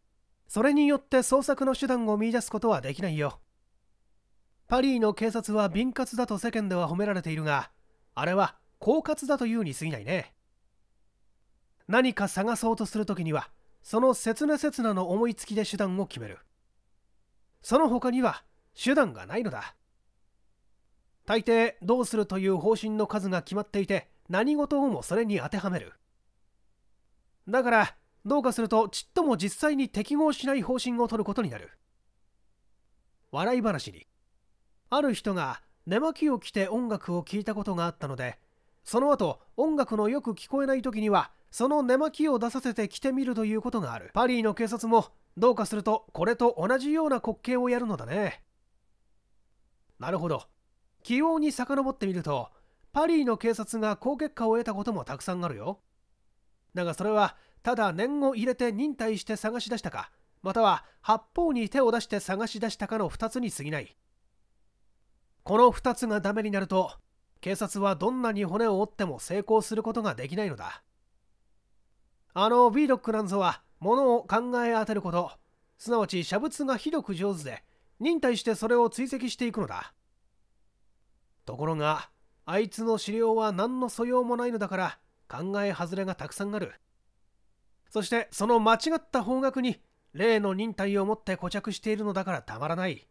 それによって捜索の手段を見いだすことはできないよ。パリの警察は敏活だと世間では褒められているが、あれは狡猾だというに過ぎないね。何か探そうとするときには、その切な切なの思いつきで手段を決める。その他には手段がないのだ。大抵どうするという方針の数が決まっていて何事をもそれに当てはめるだからどうかするとちっとも実際に適合しない方針を取ることになる笑い話にある人が寝巻きを着て音楽を聴いたことがあったのでその後音楽のよく聞こえない時にはその寝巻きを出させて着てみるということがあるパリの警察もどうかするとこれと同じような滑稽をやるのだねなるほど気用に遡ってみるとパリの警察が好結果を得たこともたくさんあるよだがそれはただ念を入れて忍耐して探し出したかまたは八方に手を出して探し出したかの2つに過ぎないこの2つがダメになると警察はどんなに骨を折っても成功することができないのだあのビードックなんぞは物を考え当てることすなわち射物がひどく上手で忍耐してそれを追跡していくのだところがあいつの資料は何の素養もないのだから考え外れがたくさんあるそしてその間違った方角に例の忍耐を持って固着しているのだからたまらない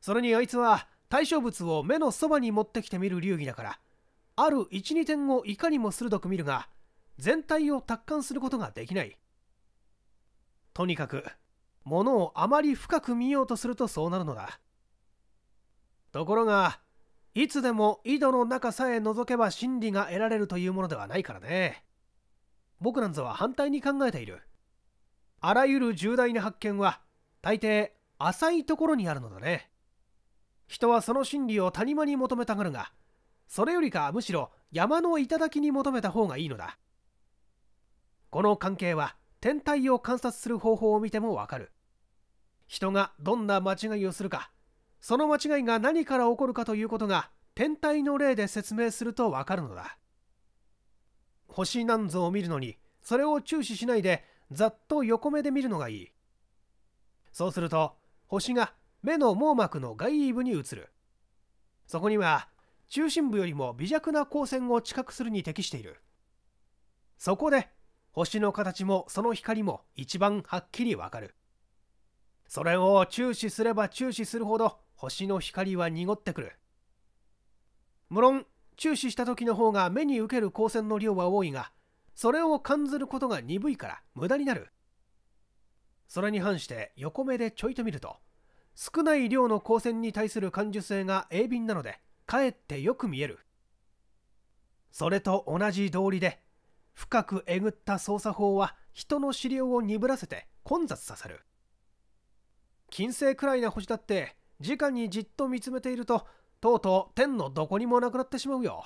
それにあいつは対象物を目のそばに持ってきてみる流儀だからある12点をいかにも鋭く見るが全体を達観することができないとにかくものをあまり深く見ようとするとそうなるのだところがいつでも井戸の中さえ覗けば真理が得られるというものではないからね僕なんぞは反対に考えているあらゆる重大な発見は大抵浅いところにあるのだね人はその真理を谷間に求めたがるがそれよりかむしろ山の頂に求めた方がいいのだこの関係は天体を観察する方法を見てもわかる人がどんな間違いをするかその間違いが何から起こるかということが天体の例で説明するとわかるのだ星なんぞを見るのにそれを注視しないでざっと横目で見るのがいいそうすると星が目の網膜の外部に移るそこには中心部よりも微弱な光線を知覚するに適しているそこで星の形もその光も一番はっきりわかるそれを注視すれば注視するほど星の光は濁ってくる無論注視した時の方が目に受ける光線の量は多いがそれを感ずることが鈍いから無駄になるそれに反して横目でちょいと見ると少ない量の光線に対する感受性が鋭敏なのでかえってよく見えるそれと同じ道理で深くえぐった操作法は人の資料を鈍らせて混雑させる金星くらいな星だって直にじっと見つめているととうとう天のどこにもなくなってしまうよ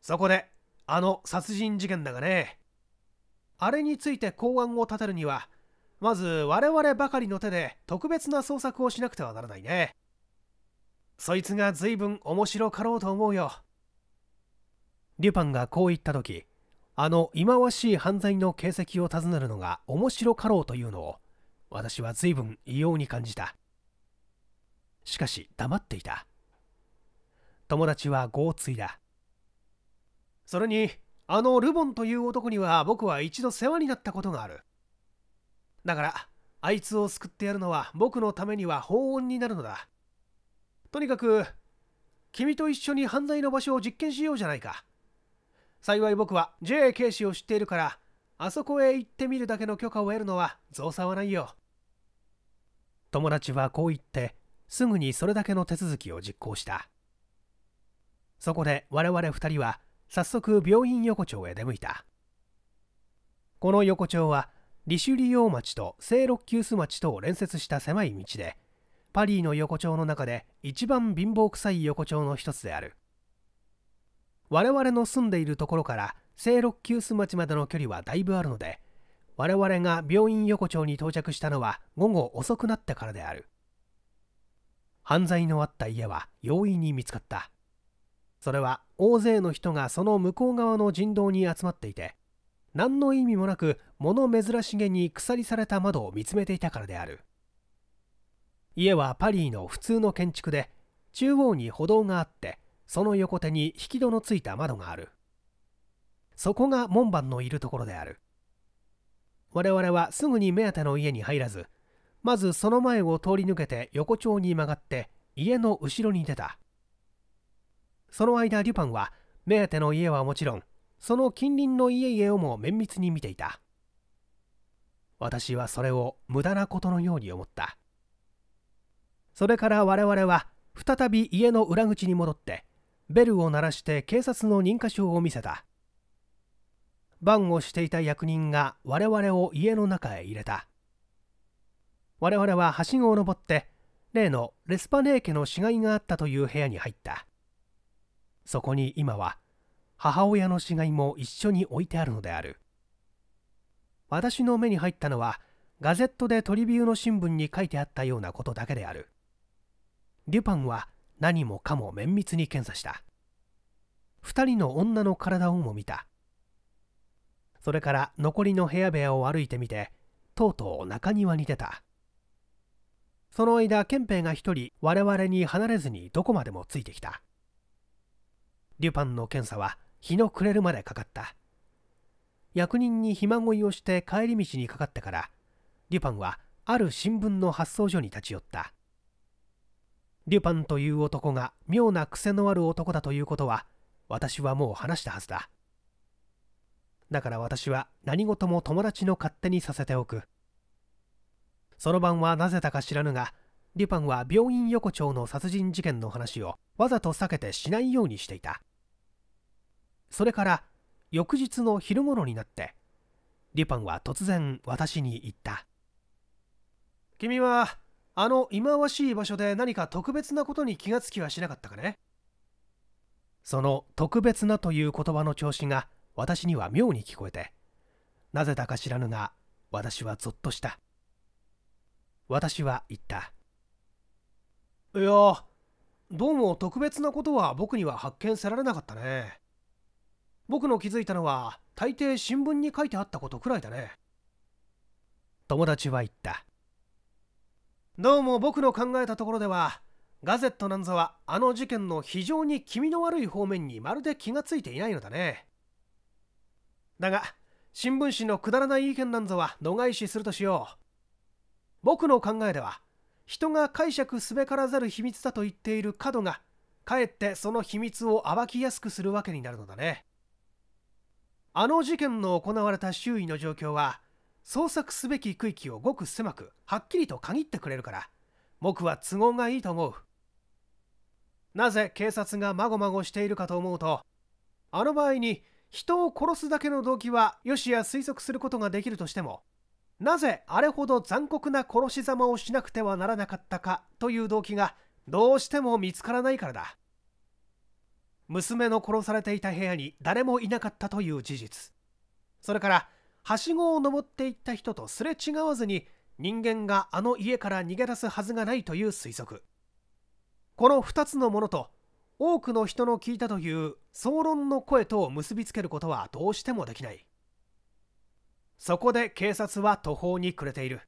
そこであの殺人事件だがねあれについて公案を立てるにはまず我々ばかりの手で特別な捜索をしなくてはならないねそいつが随分面白かろうと思うよデュパンがこう言った時あの忌まわしい犯罪の形跡を尋ねるのが面白かろうというのを私は随分異様に感じたしかし黙っていた友達は合つだそれにあのルボンという男には僕は一度世話になったことがあるだからあいつを救ってやるのは僕のためには法恩になるのだとにかく君と一緒に犯罪の場所を実験しようじゃないか幸い僕は J k 氏を知っているからあそこへ行ってみるだけの許可を得るのは造作はないよ友達はこう言ってすぐにそれだけの手続きを実行したそこで我々2人は早速病院横丁へ出向いたこの横丁は利州利用町と聖六級巣町とを連接した狭い道でパリの横丁の中で一番貧乏くさい横丁の一つである我々の住んでいるところから聖六級巣町までの距離はだいぶあるので我々が病院横丁に到着したのは午後遅くなってからである犯罪のあった家は容易に見つかったそれは大勢の人がその向こう側の人道に集まっていて何の意味もなく物珍しげに鎖された窓を見つめていたからである家はパリの普通の建築で中央に歩道があってその横手に引き戸のついた窓があるそこが門番のいるところである我々はすぐに目当ての家に入らずまずその前を通り抜けて横丁に曲がって家の後ろに出たその間デュパンは目当ての家はもちろんその近隣の家々をも綿密に見ていた私はそれを無駄なことのように思ったそれから我々は再び家の裏口に戻ってベルを鳴らして警察の認可証を見せた番をしていた役人が我々を家の中へ入れた我々ははしごを登って例のレスパネー家の死骸があったという部屋に入ったそこに今は母親の死骸も一緒に置いてあるのである私の目に入ったのはガゼットでトリビューの新聞に書いてあったようなことだけであるデュパンは何もかも綿密に検査した2人の女の体をも見たそれから残りの部屋部屋を歩いてみてとうとう中庭に出たその間憲兵が一人我々に離れずにどこまでもついてきたデュパンの検査は日の暮れるまでかかった役人にひ孫いをして帰り道にかかってからデュパンはある新聞の発送所に立ち寄ったデュパンという男が妙な癖のある男だということは私はもう話したはずだだから私は何事も友達の勝手にさせておくその晩はなぜだか知らぬがデュパンは病院横丁の殺人事件の話をわざと避けてしないようにしていたそれから翌日の昼頃になってデュパンは突然私に言った君はあの忌まわしい場所で何か特別なことに気がつきはしなかったかねその「特別な」という言葉の調子が私には妙に聞こえてなぜだか知らぬが私はゾッとした私は言ったいやどうも特別なことは僕には発見せられなかったね僕の気づいたのは大抵新聞に書いてあったことくらいだね友達は言ったどうも僕の考えたところではガゼットなんぞはあの事件の非常に気味の悪い方面にまるで気がついていないのだねだが新聞紙のくだらない意見なんぞは度外視するとしよう僕の考えでは人が解釈すべからざる秘密だと言っている角がかえってその秘密を暴きやすくするわけになるのだねあの事件の行われた周囲の状況は捜索すべき区域をごく狭くはっきりと限ってくれるから僕は都合がいいと思うなぜ警察がまごまごしているかと思うとあの場合に人を殺すだけの動機はよしや推測することができるとしてもなぜあれほど残酷な殺しざまをしなくてはならなかったかという動機がどうしても見つからないからだ娘の殺されていた部屋に誰もいなかったという事実それからはしごを登っていった人とすれ違わずに人間があの家から逃げ出すはずがないという推測この2つのものと多くの人の聞いたという総論の声とを結びつけることはどうしてもできないそこで警察は途方に暮れている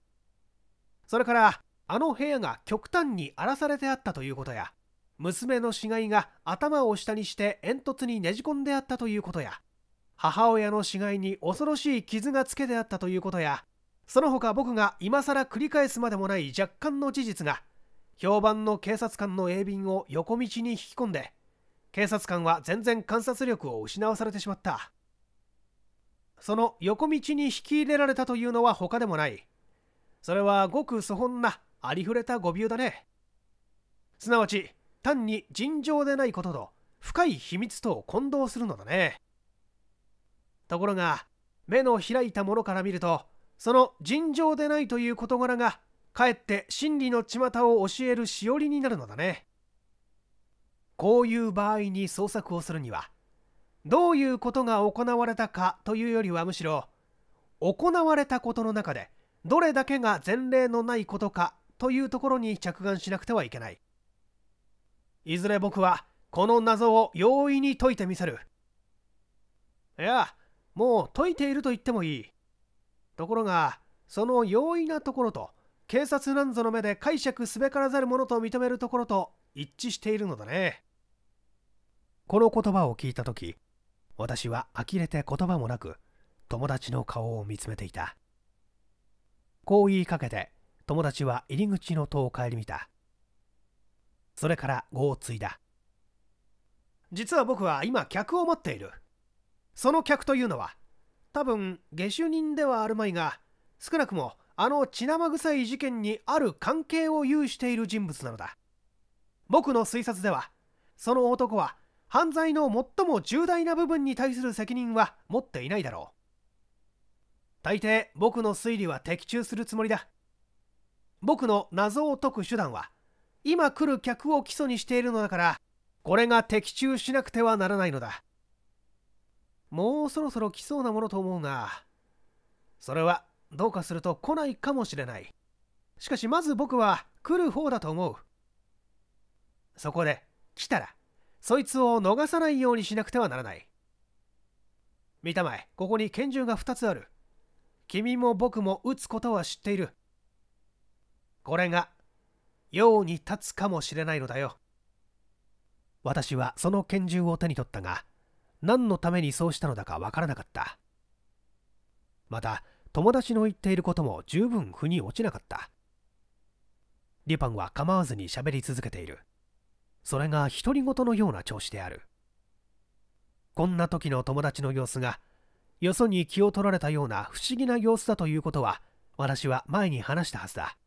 それからあの部屋が極端に荒らされてあったということや娘の死骸が頭を下にして煙突にねじ込んであったということや母親の死骸に恐ろしい傷がつけてあったということやその他僕が今更繰り返すまでもない若干の事実が評判の警察官の鋭敏を横道に引き込んで警察官は全然観察力を失わされてしまったその横道に引き入れられたというのは他でもないそれはごく粗本なありふれた誤謬だねすなわち単に尋常でないことと深い秘密とを混同するのだねところが目の開いたものから見るとその尋常でないという事柄がかえって真理の巷を教えるしおりになるのだねこういう場合に創作をするにはどういうことが行われたかというよりはむしろ行われたことの中でどれだけが前例のないことかというところに着眼しなくてはいけないいずれ僕はこの謎を容易に解いてみせるいやもう解いていると言ってもいいところがその容易なところと警察なんぞの目で解釈すべからざるものと認めるところと一致しているのだねこの言葉を聞いた時私は呆れて言葉もなく友達の顔を見つめていたこう言いかけて友達は入り口の戸を顧みたそれから語を継いだ実は僕は今客を持っているその客というのは多分下手人ではあるまいが少なくもあの血生臭い事件にある関係を有している人物なのだ僕の推察ではその男は犯罪の最も重大な部分に対する責任は持っていないだろう大抵僕の推理は的中するつもりだ僕の謎を解く手段は今来る客を基礎にしているのだからこれが的中しなくてはならないのだもうそろそろ来そうなものと思うがそれはどうかすると来ないかもしれないしかしまず僕は来る方だと思うそこで来たらそいつを逃さないようにしなくてはならない。見たまえ、ここに拳銃が2つある。君も僕も撃つことは知っている。これが、用に立つかもしれないのだよ。私はその拳銃を手に取ったが、何のためにそうしたのだかわからなかった。また、友達の言っていることも十分腑に落ちなかった。リパンは構わずに喋り続けている。それが独り言のような調子であるこんな時の友達の様子がよそに気を取られたような不思議な様子だということは私は前に話したはずだ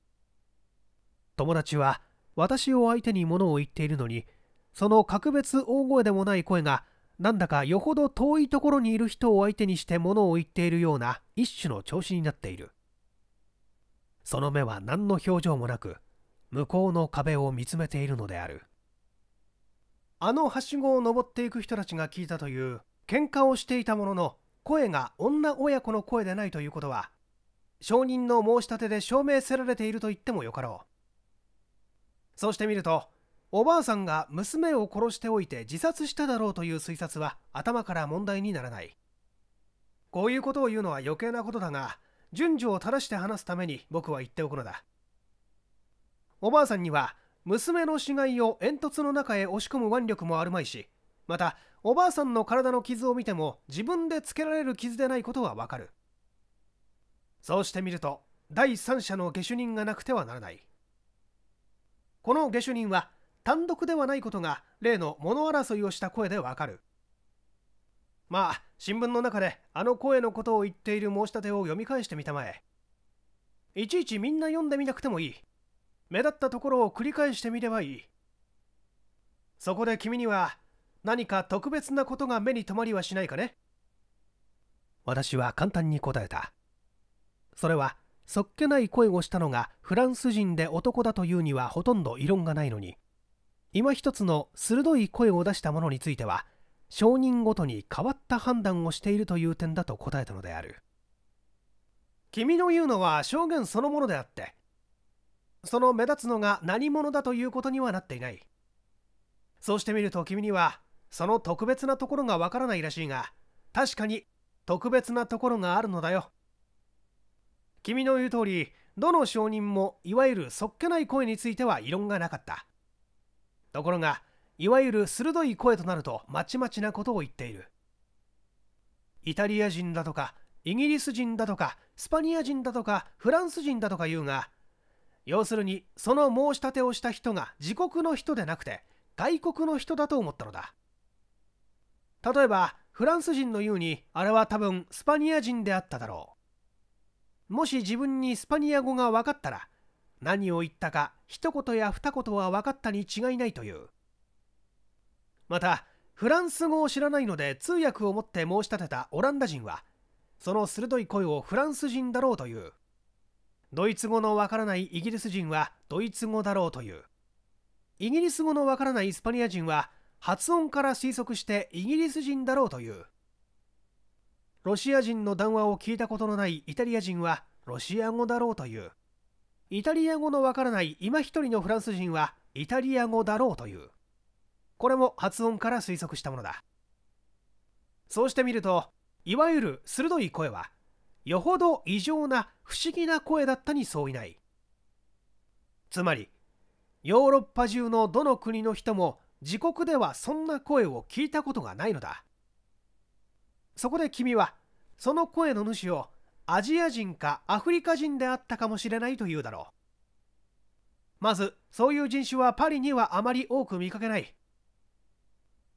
友達は私を相手に物を言っているのにその格別大声でもない声がなんだかよほど遠いところにいる人を相手にして物を言っているような一種の調子になっているその目は何の表情もなく向こうの壁を見つめているのであるあのはしごを登っていく人たちが聞いたという喧嘩をしていたものの声が女親子の声でないということは証人の申し立てで証明せられていると言ってもよかろうそうしてみるとおばあさんが娘を殺しておいて自殺しただろうという推察は頭から問題にならないこういうことを言うのは余計なことだが順序を正して話すために僕は言っておくのだおばあさんには娘の死骸を煙突の中へ押し込む腕力もあるまいしまたおばあさんの体の傷を見ても自分でつけられる傷でないことはわかるそうしてみると第三者の下手人がなくてはならないこの下手人は単独ではないことが例の物争いをした声でわかるまあ新聞の中であの声のことを言っている申し立てを読み返してみたまえいちいちみんな読んでみなくてもいい目立ったところを繰り返してみればいいそこで君には何か特別なことが目に留まりはしないかね私は簡単に答えたそれはそっけない声をしたのがフランス人で男だというにはほとんど異論がないのに今一つの鋭い声を出した者については証人ごとに変わった判断をしているという点だと答えたのである君の言うのは証言そのものであってその目立つのが何者だということにはなっていないそうしてみると君にはその特別なところがわからないらしいが確かに特別なところがあるのだよ君の言う通りどの証人もいわゆるそっけない声については異論がなかったところがいわゆる鋭い声となるとまちまちなことを言っているイタリア人だとかイギリス人だとかスパニア人だとかフランス人だとか言うが要するにその申し立てをした人が自国の人でなくて外国の人だと思ったのだ例えばフランス人の言うにあれは多分スパニア人であっただろうもし自分にスパニア語が分かったら何を言ったか一言や二言は分かったに違いないというまたフランス語を知らないので通訳を持って申し立てたオランダ人はその鋭い声をフランス人だろうというドイツ語のわからないイギリス人はドイツ語だろうというイギリス語のわからないイスパニア人は発音から推測してイギリス人だろうというロシア人の談話を聞いたことのないイタリア人はロシア語だろうというイタリア語のわからない今一人のフランス人はイタリア語だろうというこれも発音から推測したものだそうしてみるといわゆる鋭い声はよほど異常な不思議な声だったに相違ないつまりヨーロッパ中のどの国の人も自国ではそんな声を聞いたことがないのだそこで君はその声の主をアジア人かアフリカ人であったかもしれないというだろうまずそういう人種はパリにはあまり多く見かけない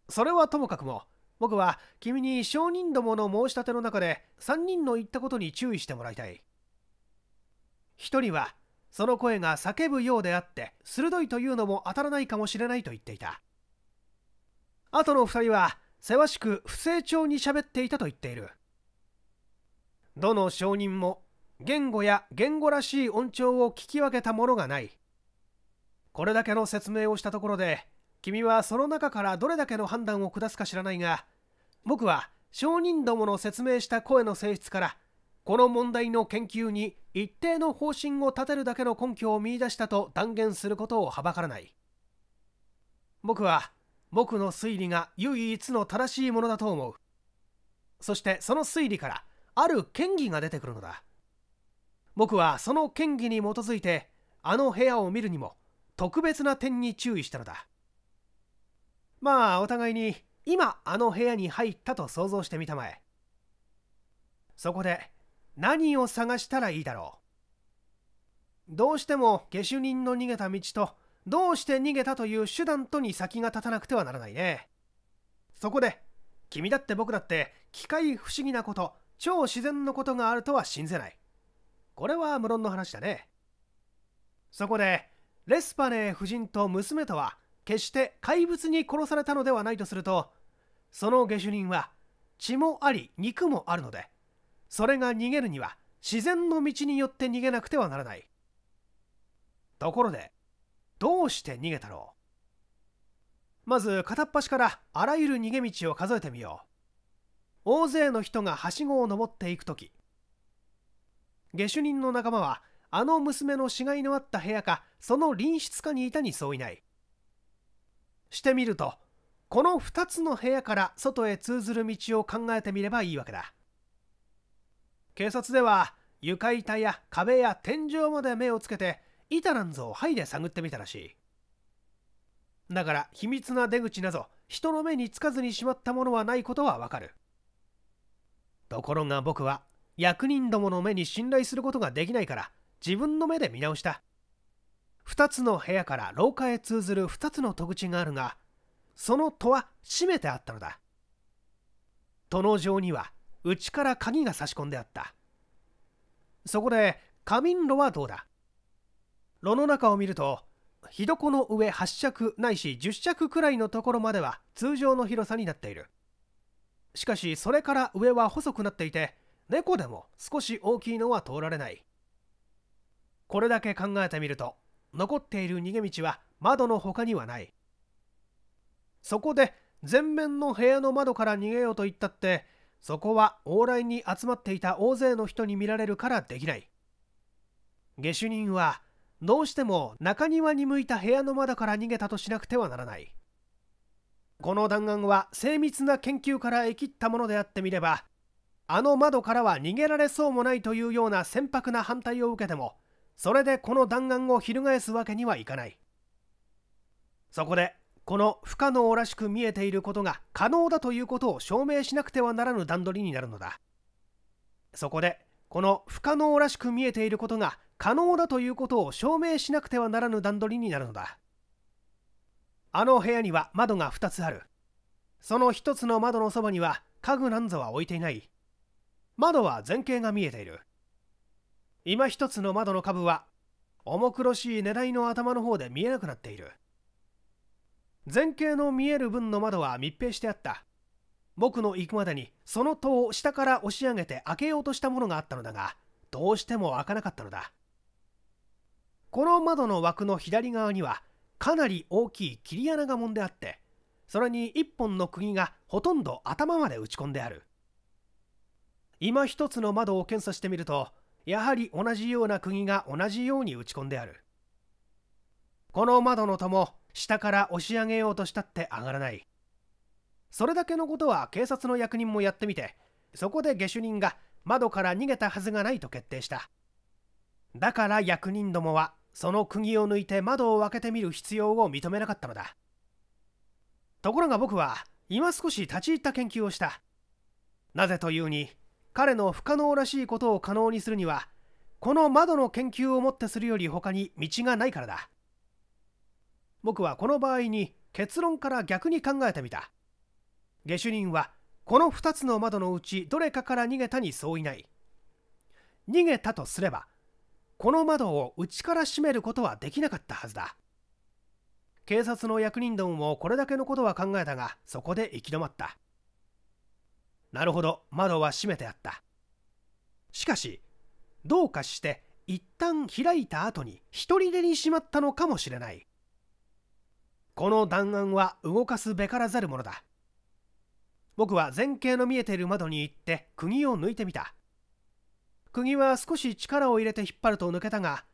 それはともかくも僕は君に証人どもの申し立ての中で3人の言ったことに注意してもらいたい1人はその声が叫ぶようであって鋭いというのも当たらないかもしれないと言っていたあとの2人はせわしく不成調に喋っていたと言っているどの証人も言語や言語らしい音調を聞き分けたものがないこれだけの説明をしたところで君はその中からどれだけの判断を下すか知らないが僕は証人どもの説明した声の性質からこの問題の研究に一定の方針を立てるだけの根拠を見いだしたと断言することをはばからない僕は僕の推理が唯一の正しいものだと思うそしてその推理からある嫌疑が出てくるのだ僕はその嫌疑に基づいてあの部屋を見るにも特別な点に注意したのだまあお互いに今あの部屋に入ったと想像してみたまえそこで何を探したらいいだろうどうしても下手人の逃げた道とどうして逃げたという手段とに先が立たなくてはならないねそこで君だって僕だって機械不思議なこと超自然のことがあるとは信じないこれは無論の話だねそこでレスパネー夫人と娘とは決して怪物に殺されたのではないとするとその下手人は血もあり肉もあるのでそれが逃げるには自然の道によって逃げなくてはならないところでどうして逃げたろうまず片っ端からあらゆる逃げ道を数えてみよう大勢の人がはしごを登っていく時下手人の仲間はあの娘の死骸のあった部屋かその隣室かにいたにそういないしてみるとこの2つの部屋から外へ通ずる道を考えてみればいいわけだ警察では床板や壁や天井まで目をつけて板なんぞを灰で探ってみたらしいだから秘密な出口など人の目につかずにしまったものはないことはわかるところが僕は役人どもの目に信頼することができないから自分の目で見直した2つの部屋から廊下へ通ずる2つの戸口があるがその戸は閉めてあったのだ戸の上には内から鍵が差し込んであったそこで仮眠炉はどうだ炉の中を見ると火床の上8尺ないし10尺くらいのところまでは通常の広さになっているしかしそれから上は細くなっていて猫でも少し大きいのは通られないこれだけ考えてみると残っている逃げ道は窓の他にはないそこで前面の部屋の窓から逃げようと言ったってそこは往来に集まっていた大勢の人に見られるからできない下手人はどうしても中庭に向いた部屋の窓から逃げたとしなくてはならないこの弾丸は精密な研究から得きったものであってみればあの窓からは逃げられそうもないというような船舶な反対を受けてもそれでこの弾丸を翻すわけにはいかないそこでこの不可能らしく見えていることが可能だということを証明しなくてはならぬ段取りになるのだそこでこの不可能らしく見えていることが可能だということを証明しなくてはならぬ段取りになるのだあの部屋には窓が2つあるその1つの窓のそばには家具なんぞは置いていない窓は前景が見えている今一つの窓の株は重苦しい狙いの頭の方で見えなくなっている前景の見える分の窓は密閉してあった僕の行くまでにその戸を下から押し上げて開けようとしたものがあったのだがどうしても開かなかったのだこの窓の枠の左側にはかなり大きい切り穴がもんであってそれに1本の釘がほとんど頭まで打ち込んである今一つの窓を検査してみるとやはり同じような釘が同じように打ち込んであるこの窓の戸も下から押し上げようとしたって上がらないそれだけのことは警察の役人もやってみてそこで下手人が窓から逃げたはずがないと決定しただから役人どもはその釘を抜いて窓を開けてみる必要を認めなかったのだところが僕は今少し立ち入った研究をしたなぜというに彼の不可能らしいことを可能にするにはこの窓の研究をもってするより他に道がないからだ僕はこの場合に結論から逆に考えてみた下手人はこの2つの窓のうちどれかから逃げたに相違ない逃げたとすればこの窓を内から閉めることはできなかったはずだ警察の役人どもをこれだけのことは考えたがそこで行き止まったなるほど窓は閉めてあったしかしどうかして一旦開いた後に一人でにしまったのかもしれないこの弾丸は動かすべからざるものだ僕は前傾の見えている窓に行って釘を抜いてみた釘は少し力を入れて引っ張ると抜けたが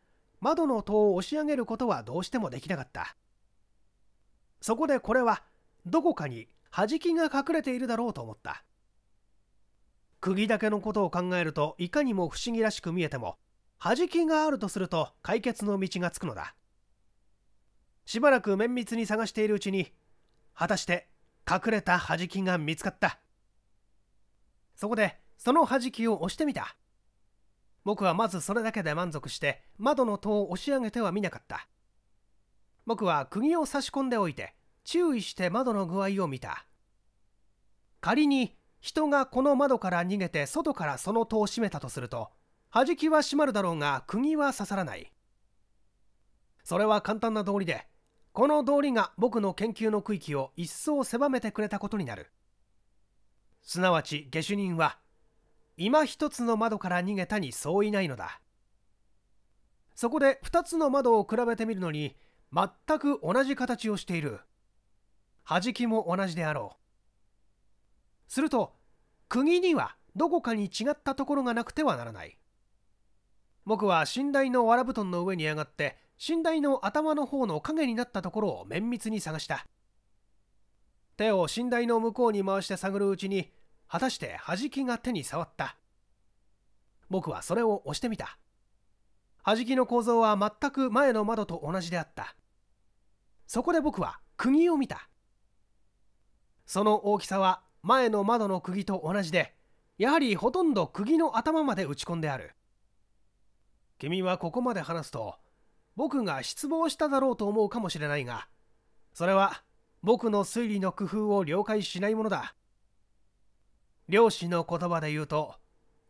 窓の戸を押し上げることはどうしてもできなかったそこでこれはどこかに弾きが隠れているだろうと思った釘だけのことを考えるといかにも不思議らしく見えても弾きがあるとすると解決の道がつくのだしばらく綿密に探しているうちに果たして隠れた弾きが見つかったそこでその弾きを押してみた僕はまずそれだけで満足して窓の戸を押し上げてはみなかった僕は釘を差し込んでおいて注意して窓の具合を見た仮に人がこの窓から逃げて外からその戸を閉めたとすると弾きは閉まるだろうが釘は刺さらないそれは簡単な道理でこの道理が僕の研究の区域を一層狭めてくれたことになるすなわち下手人は今一つの窓から逃げたに相違ないのだそこで2つの窓を比べてみるのに全く同じ形をしている弾きも同じであろうすると釘にはどこかに違ったところがなくてはならない僕は寝台のわら布団の上に上がって寝台の頭の方の影になったところを綿密に探した手を寝台の向こうに回して探るうちに果たして弾きが手に触った僕はそれを押してみた弾きの構造は全く前の窓と同じであったそこで僕は釘を見たその大きさは前の窓の釘と同じでやはりほとんど釘の頭まで打ち込んである君はここまで話すと僕が失望しただろうと思うかもしれないがそれは僕の推理の工夫を了解しないものだ漁師の言葉で言うと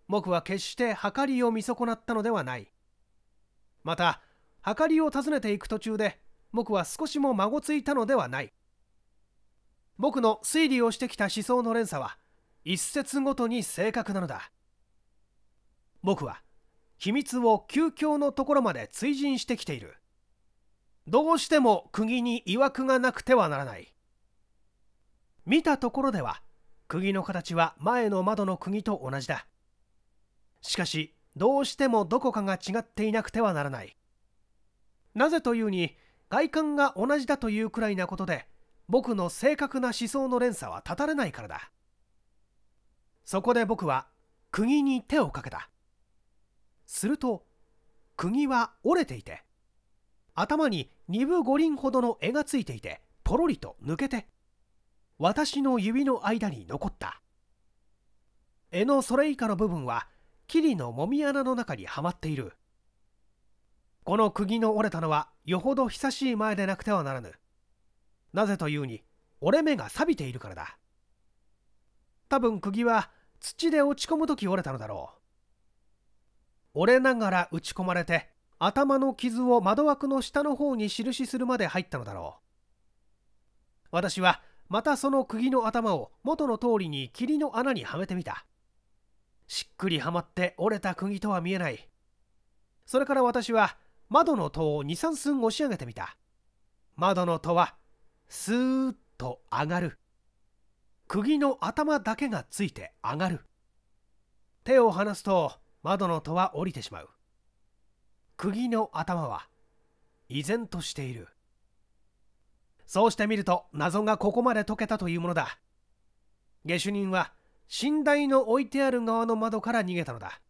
僕は決してはかりを見損なったのではないまたはかりを訪ねていく途中で僕は少しもまごついたのではない僕の推理をしてきた思想の連鎖は一節ごとに正確なのだ僕は秘密を究極のところまで追尋してきているどうしても釘に曰くがなくてはならない見たところでは釘の形は前の窓の釘と同じだしかしどうしてもどこかが違っていなくてはならないなぜというに外観が同じだというくらいなことで僕の正確な思想の連鎖は断たれないからだそこで僕は釘に手をかけたすると釘は折れていて頭に2分5輪ほどの柄がついていてポロリと抜けて私の指の間に残った柄のそれ以下の部分は霧のもみ穴の中にはまっているこの釘の折れたのはよほど久しい前でなくてはならぬなぜというに折れ目が錆びているからだ多分釘は土で落ち込む時折れたのだろう折れながら打ち込まれて頭の傷を窓枠の下の方に印するまで入ったのだろう私はまたその釘の頭を元の通りに霧の穴にはめてみたしっくりはまって折れた釘とは見えないそれから私は窓の戸を23寸押し上げてみた窓の戸はスーッと上がる釘の頭だけがついて上がる手を離すと窓の戸は降りてしまう釘の頭は依然としているそうしてみると謎がここまで解けたというものだ下手人は寝台の置いてある側の窓から逃げたのだ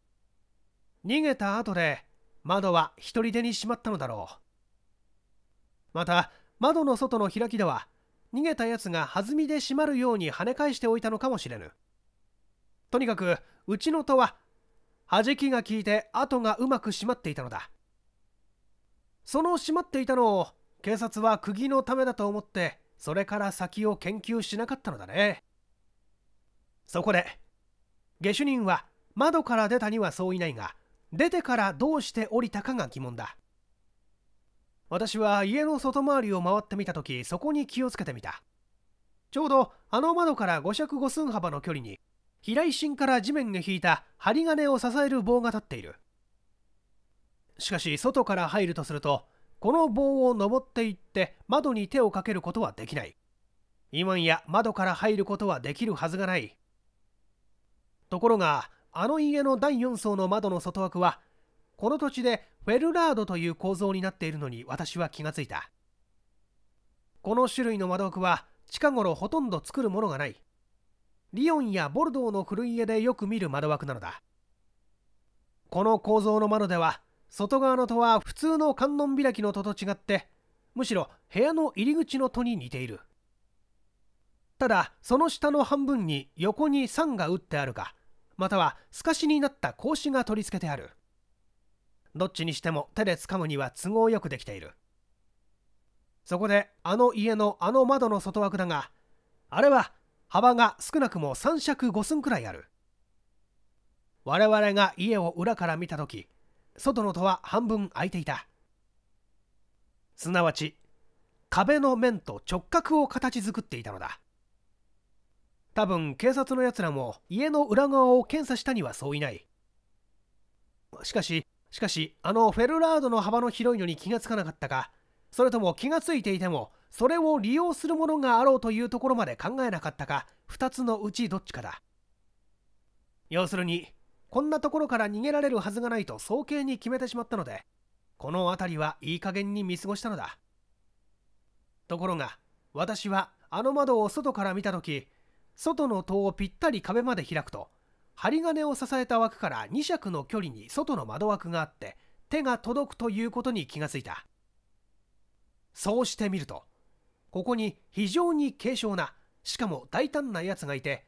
逃げた後で窓は一人でにしまったのだろうまた窓の外の開きでは逃げたやつが弾みで閉まるように跳ね返しておいたのかもしれぬとにかくうちの戸は弾きが効いて跡がうまく閉まっていたのだその閉まっていたのを警察は釘のためだと思ってそれから先を研究しなかったのだねそこで下手人は窓から出たにはそういないが出てからどうして降りたかが疑問だ私は家の外回りを回ってみた時そこに気をつけてみたちょうどあの窓から5尺5寸幅の距離に平井芯から地面へ引いた針金を支える棒が立っているしかし外から入るとするとこの棒を登っていって窓に手をかけることはできない今や窓から入ることはできるはずがないところがあの家の第4層の窓の外枠はこの土地でフェルラードという構造になっているのに私は気がついたこの種類の窓枠は近頃ほとんど作るものがないリヨンやボルドーの古い家でよく見る窓枠なのだこの構造の窓では外側の戸は普通の観音開きの戸と違ってむしろ部屋の入り口の戸に似ているただその下の半分に横に桟が打ってあるかまたは透かしになった格子が取り付けてあるどっちにしても手で掴むには都合よくできているそこであの家のあの窓の外枠だがあれは幅が少なくも3尺5寸くらいある我々が家を裏から見た時外の戸は半分開いていたすなわち壁の面と直角を形作っていたのだ多分警察のやつらも家の裏側を検査したにはそういないしかししかしあのフェルラードの幅の広いのに気がつかなかったかそれとも気がついていてもそれを利用するものがあろうというところまで考えなかったか2つのうちどっちかだ要するにこんなところから逃げられるはずがないと早計に決めてしまったのでこの辺りはいい加減に見過ごしたのだところが私はあの窓を外から見た時外の戸をぴったり壁まで開くと針金を支えた枠から2尺の距離に外の窓枠があって手が届くということに気がついたそうしてみるとここに非常に軽傷なしかも大胆なやつがいて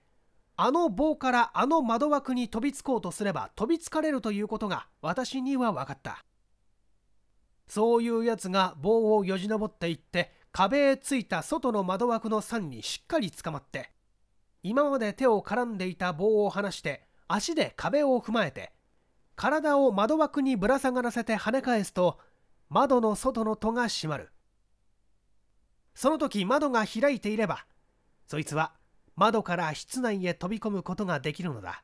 あの棒からあの窓枠に飛びつこうとすれば飛びつかれるということが私には分かったそういうやつが棒をよじ登っていって壁へついた外の窓枠の3にしっかりつかまって今まで手を絡んでいた棒を離して足で壁を踏まえて体を窓枠にぶら下がらせて跳ね返すと窓の外の戸が閉まるその時窓が開いていればそいつは窓から室内へ飛び込むことができるのだ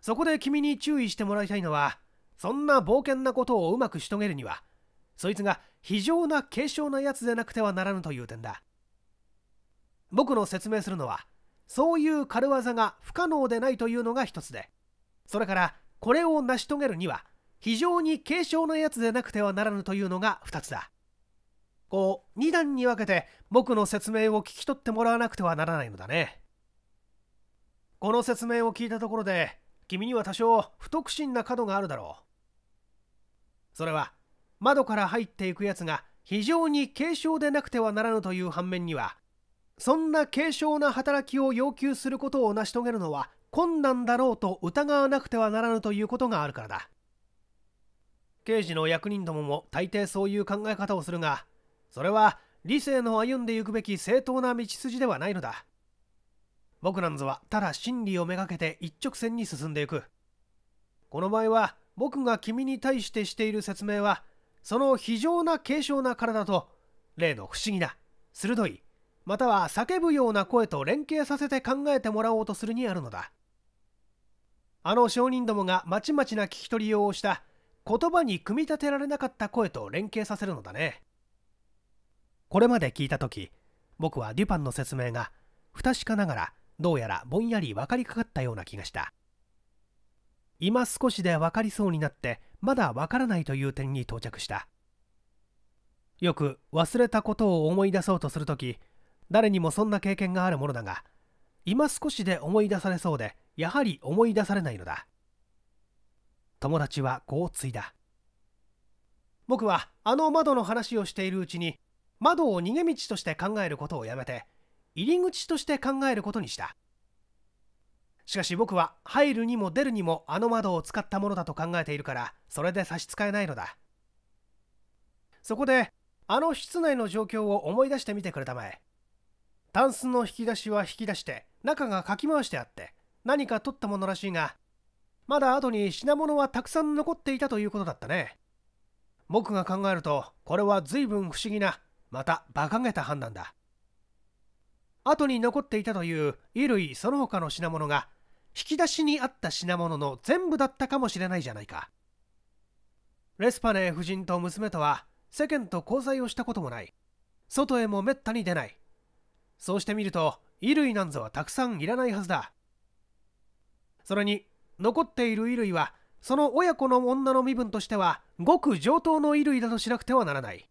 そこで君に注意してもらいたいのはそんな冒険なことをうまくしとげるにはそいつが非常な軽症なやつでなくてはならぬという点だ僕の説明するのはそういう軽業が不可能でないというのが一つでそれからこれを成し遂げるには非常に軽症なやつでなくてはならぬというのが2つだこう2段に分けて僕の説明を聞き取ってもらわなくてはならないのだねこの説明を聞いたところで君には多少不特進な角があるだろうそれは窓から入っていくやつが非常に軽症でなくてはならぬという反面にはそんな軽症な働きを要求することを成し遂げるのは困難だろうと疑わなくてはならぬということがあるからだ刑事の役人どもも大抵そういう考え方をするがそれは理性の歩んでいくべき正当な道筋ではないのだ僕なんぞはただ真理をめがけて一直線に進んでいくこの場合は僕が君に対してしている説明はその非常な軽症な体と例の不思議な鋭いまたは叫ぶような声と連携させて考えてもらおうとするにあるのだあの証人どもがまちまちな聞き取り用をした言葉に組み立てられなかった声と連携させるのだねこれまで聞いた時僕はデュパンの説明が不確かながらどうやらぼんやり分かりかかったような気がした今少しで分かりそうになってまだ分からないという点に到着したよく忘れたことを思い出そうとする時誰にもそんな経験があるものだが今少しで思い出されそうでやはり思い出されないのだ友達はこう継いだ僕はあの窓の話をしているうちに窓を逃げ道として考えることをやめて入り口として考えることにしたしかし僕は入るにも出るにもあの窓を使ったものだと考えているからそれで差し支えないのだそこであの室内の状況を思い出してみてくれたまえタンスの引き出しは引き出して中がかき回してあって何か取ったものらしいがまだ後に品物はたくさん残っていたということだったね僕が考えるとこれは随分不思議なまた馬鹿げた判断だ後に残っていたという衣類その他の品物が引き出しにあった品物の全部だったかもしれないじゃないかレスパネ夫人と娘とは世間と交際をしたこともない外へもめったに出ないそうしてみると衣類なんぞはたくさんいらないはずだそれに残っている衣類はその親子の女の身分としてはごく上等の衣類だとしなくてはならない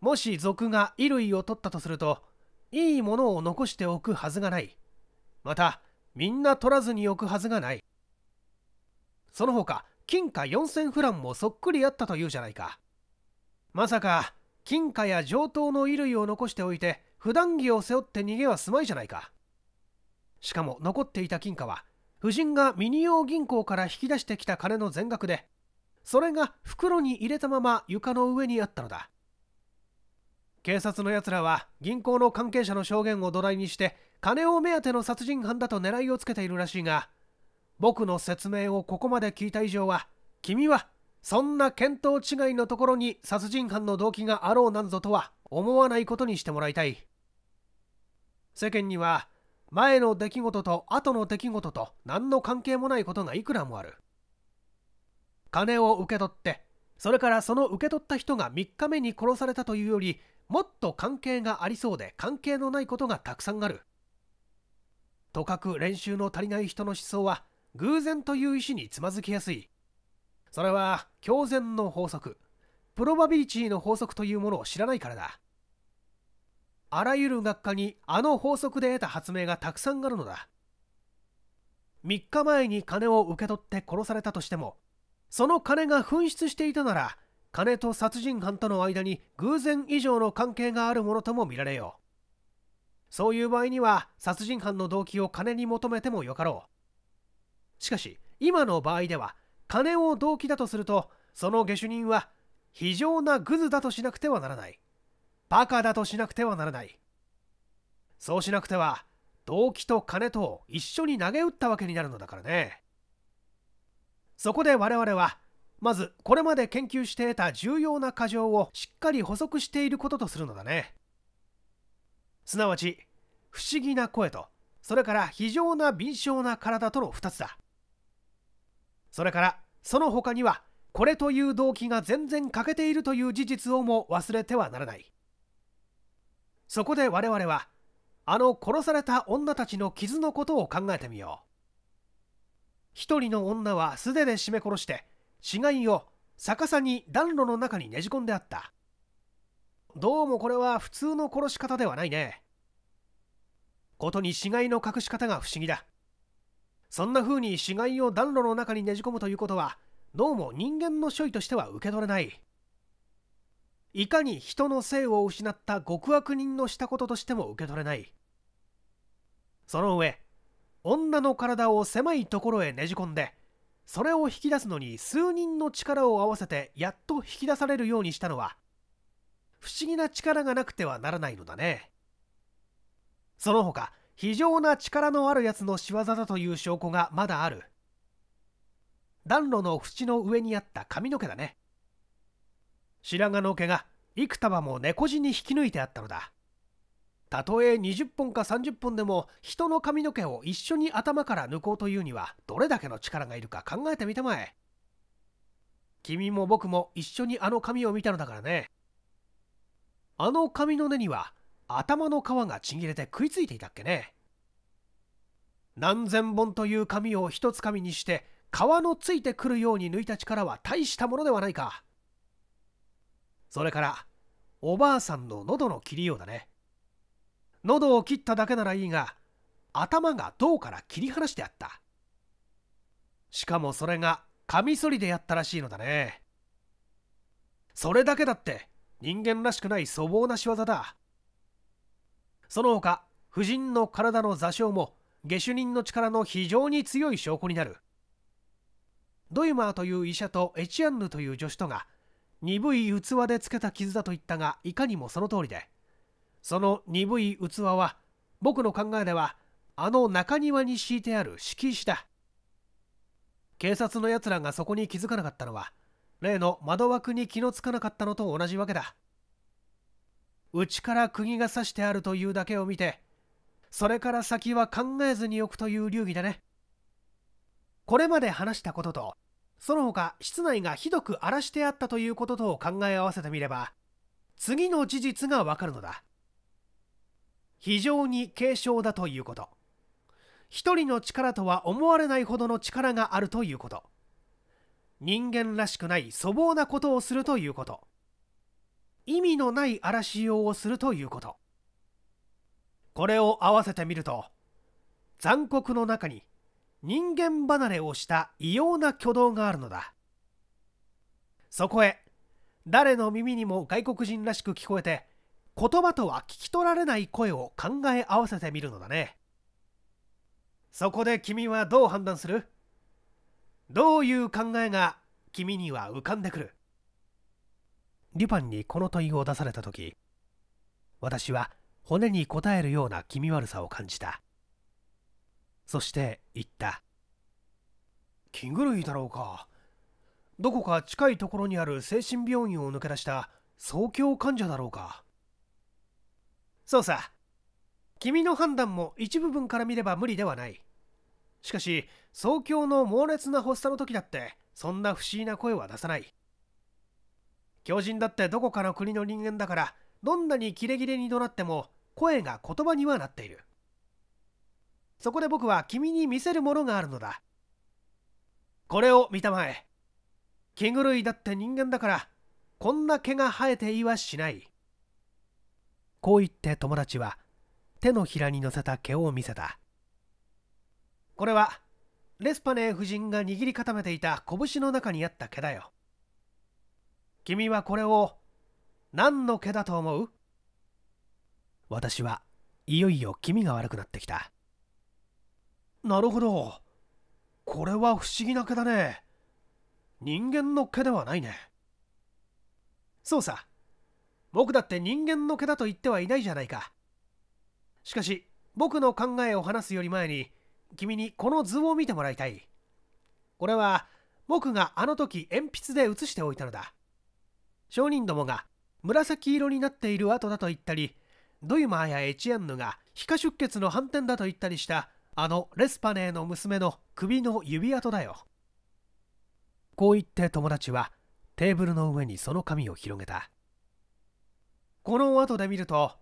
もし族が衣類を取ったとするといいものを残しておくはずがないまたみんな取らずに置くはずがないその他金貨4000フランもそっくりあったというじゃないかまさか金貨や上等の衣類を残しておいて普段着を背負って逃げはすまいじゃないかしかも残っていた金貨は夫人がミニ用銀行から引き出してきた金の全額でそれが袋に入れたまま床の上にあったのだ警察のやつらは銀行の関係者の証言を土台にして金を目当ての殺人犯だと狙いをつけているらしいが僕の説明をここまで聞いた以上は君はそんな見当違いのところに殺人犯の動機があろうなんぞとは思わないことにしてもらいたい世間には前の出来事と後の出来事と何の関係もないことがいくらもある金を受け取ってそれからその受け取った人が3日目に殺されたというよりもっと関係がありそうで関係のないことがたくさんあるとかく練習の足りない人の思想は偶然という意思につまずきやすいそれは共然の法則プロバビリティの法則というものを知らないからだあらゆる学科にあの法則で得た発明がたくさんあるのだ3日前に金を受け取って殺されたとしてもその金が紛失していたなら金と殺人犯との間に偶然以上の関係があるものとも見られようそういう場合には殺人犯の動機を金に求めてもよかろうしかし今の場合では金を動機だとするとその下手人は非常なグズだとしなくてはならないバカだとしなくてはならないそうしなくては動機と金と一緒に投げ打ったわけになるのだからねそこで我々はまずこれまで研究して得た重要な過剰をしっかり補足していることとするのだねすなわち不思議な声とそれから非常な敏捷な体との2つだそれからその他にはこれという動機が全然欠けているという事実をも忘れてはならないそこで我々はあの殺された女たちの傷のことを考えてみよう一人の女は素手で絞め殺して死骸を逆さに暖炉の中にねじ込んであったどうもこれは普通の殺し方ではないねことに死骸の隠し方が不思議だそんな風に死骸を暖炉の中にねじ込むということはどうも人間の処理としては受け取れないいかに人の性を失った極悪人のしたこととしても受け取れないその上女の体を狭いところへねじ込んでそれを引き出すのに数人の力を合わせてやっと引き出されるようにしたのは不思議な力がなくてはならないのだねその他非常な力のあるやつの仕業だという証拠がまだある暖炉の縁の上にあった髪の毛だね白髪の毛が幾束も猫地に引き抜いてあったのだたとえ20本か30本でも人の髪の毛を一緒に頭から抜こうというにはどれだけの力がいるか考えてみたまえ君も僕も一緒にあの髪を見たのだからねあの髪の根には頭の皮がちぎれて食いついていたっけね何千本という髪を一つ紙にして皮のついてくるように抜いた力は大したものではないかそれからおばあさんの喉の切りようだね喉を切っただけならいいが頭が胴から切り離してあったしかもそれがカミソリでやったらしいのだねそれだけだって人間らしくない粗暴な仕業だその他夫人の体の座礁も下手人の力の非常に強い証拠になるドイマーという医者とエチアンヌという助手とが鈍い器でつけた傷だと言ったがいかにもその通りでその鈍い器は僕の考えではあの中庭に敷いてある敷石だ警察のやつらがそこに気づかなかったのは例の窓枠に気のつかなかったのと同じわけだ内から釘が刺してあるというだけを見てそれから先は考えずに置くという流儀だねこれまで話したこととその他室内がひどく荒らしてあったということと考え合わせてみれば次の事実がわかるのだ非常に軽症だということ一人の力とは思われないほどの力があるということ人間らしくない粗暴なことをするということ意味のない荒らしようをするということこれを合わせてみると残酷の中に人間離れをした異様な挙動があるのだそこへ誰の耳にも外国人らしく聞こえて言葉とは聞き取られない声を考え合わせてみるのだねそこで君はどう判断するどういう考えが君には浮かんでくるリュパンにこの問いを出された時私は骨に応えるような気味悪さを感じたそして言った気狂いだろうかどこか近いところにある精神病院を抜け出した総教患者だろうかそうさ君の判断も一部分から見れば無理ではないしかし宗教の猛烈な発作の時だってそんな不思議な声は出さない狂人だってどこかの国の人間だからどんなにキレキレに怒鳴っても声が言葉にはなっているそこで僕は君に見せるものがあるのだこれを見たまえ気狂いだって人間だからこんな毛が生えていはしないこう言って友達は手のひらに乗せた毛を見せたこれはレスパネー夫人が握り固めていた拳の中にあった毛だよ君はこれを何の毛だと思う私はいよいよ気味が悪くなってきたなるほど。これは不思議な毛だね。人間の毛ではないね。そうさ。僕だって人間の毛だと言ってはいないじゃないか。しかし、僕の考えを話すより前に、君にこの図を見てもらいたい。これは、僕があの時鉛筆で写しておいたのだ。商人どもが紫色になっている跡だと言ったり、ドイマーやエチエンヌが皮下出血の斑点だと言ったりしたあのレスパネーの娘の首の指跡だよこう言って友達はテーブルの上にその紙を広げたこの後で見ると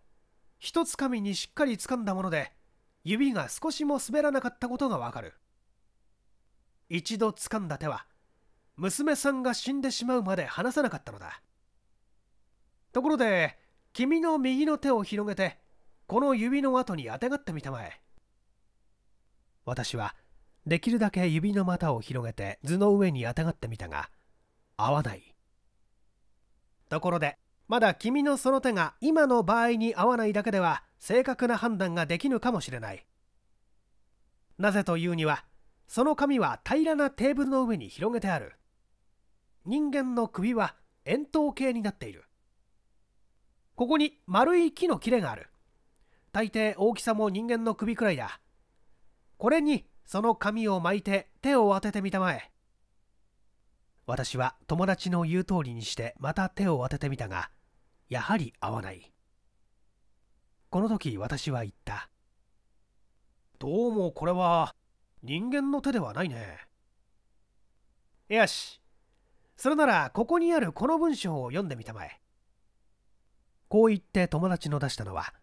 一つ紙にしっかり掴んだもので指が少しも滑らなかったことがわかる一度掴んだ手は娘さんが死んでしまうまで離さなかったのだところで君の右の手を広げてこの指の跡にあてがってみたまえ私はできるだけ指の股を広げて図の上にあたがってみたが合わないところでまだ君のその手が今の場合に合わないだけでは正確な判断ができぬかもしれないなぜというにはその紙は平らなテーブルの上に広げてある人間の首は円筒形になっているここに丸い木の切れがある大抵大きさも人間の首くらいだこれにその紙を巻いて手を当ててみたまえ私は友達の言う通りにしてまた手を当ててみたがやはり合わないこの時私は言ったどうもこれは人間の手ではないねよしそれならここにあるこの文章を読んでみたまえこう言って友達の出したのは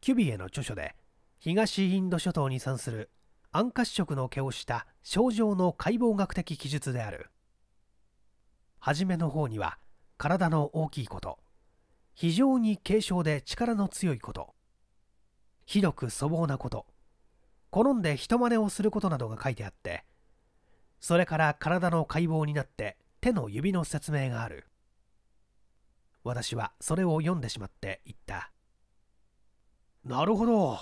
キュビエの著書で東インド諸島に産する暗褐色の毛をした症状の解剖学的記述である初めの方には体の大きいこと非常に軽症で力の強いことひどく粗暴なこと好んで人真似をすることなどが書いてあってそれから体の解剖になって手の指の説明がある私はそれを読んでしまって言ったなるほど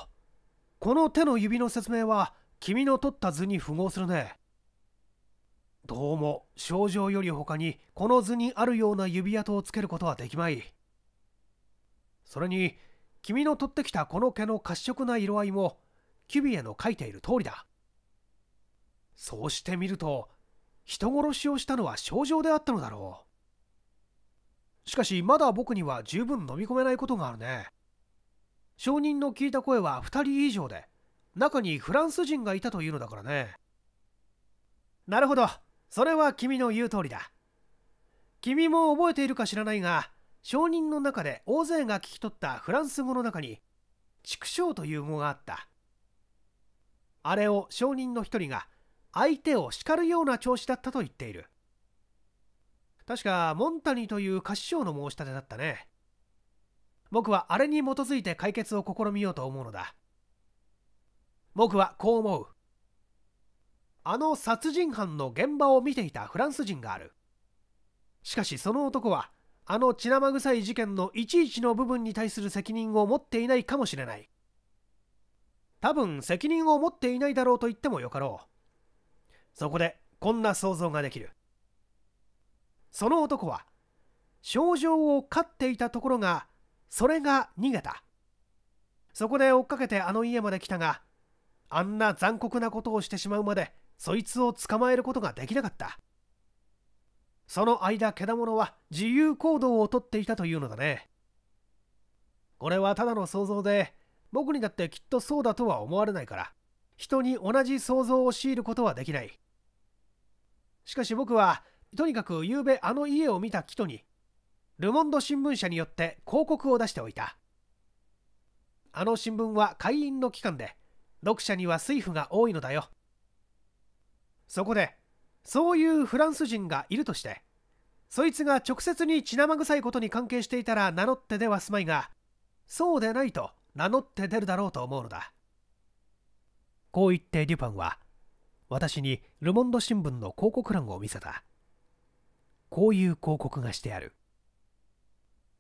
この手の指の説明は君の取った図に符合するね。どうも、症状より他に、この図にあるような指跡をつけることはできまい。それに、君の取ってきたこの毛の褐色な色合いも、キュビエの書いている通りだ。そうしてみると、人殺しをしたのは症状であったのだろう。しかし、まだ僕には十分飲み込めないことがあるね。証人の聞いた声は2人以上で、中にフランス人がいたというのだからねなるほどそれは君の言う通りだ君も覚えているか知らないが証人の中で大勢が聞き取ったフランス語の中に畜生という語があったあれを証人の一人が相手を叱るような調子だったと言っている確かモンタニという菓子商の申し立てだったね僕はあれに基づいて解決を試みようと思うのだ僕はこう思うあの殺人犯の現場を見ていたフランス人があるしかしその男はあの血生臭い事件のいちいちの部分に対する責任を持っていないかもしれない多分責任を持っていないだろうと言ってもよかろうそこでこんな想像ができるその男は症状を飼っていたところがそれが逃げたそこで追っかけてあの家まで来たがあんな残酷なことをしてしまうまでそいつを捕まえることができなかったその間けだものは自由行動をとっていたというのだねこれはただの想像で僕にだってきっとそうだとは思われないから人に同じ想像を強いることはできないしかし僕はとにかく昨べあの家を見たキトにル・モンド新聞社によって広告を出しておいたあの新聞は会員の期間で読者には水夫が多いのだよそこでそういうフランス人がいるとしてそいつが直接に血生臭いことに関係していたら名乗ってではすまいがそうでないと名乗って出るだろうと思うのだこう言ってデュパンは私にル・モンド新聞の広告欄を見せたこういう広告がしてある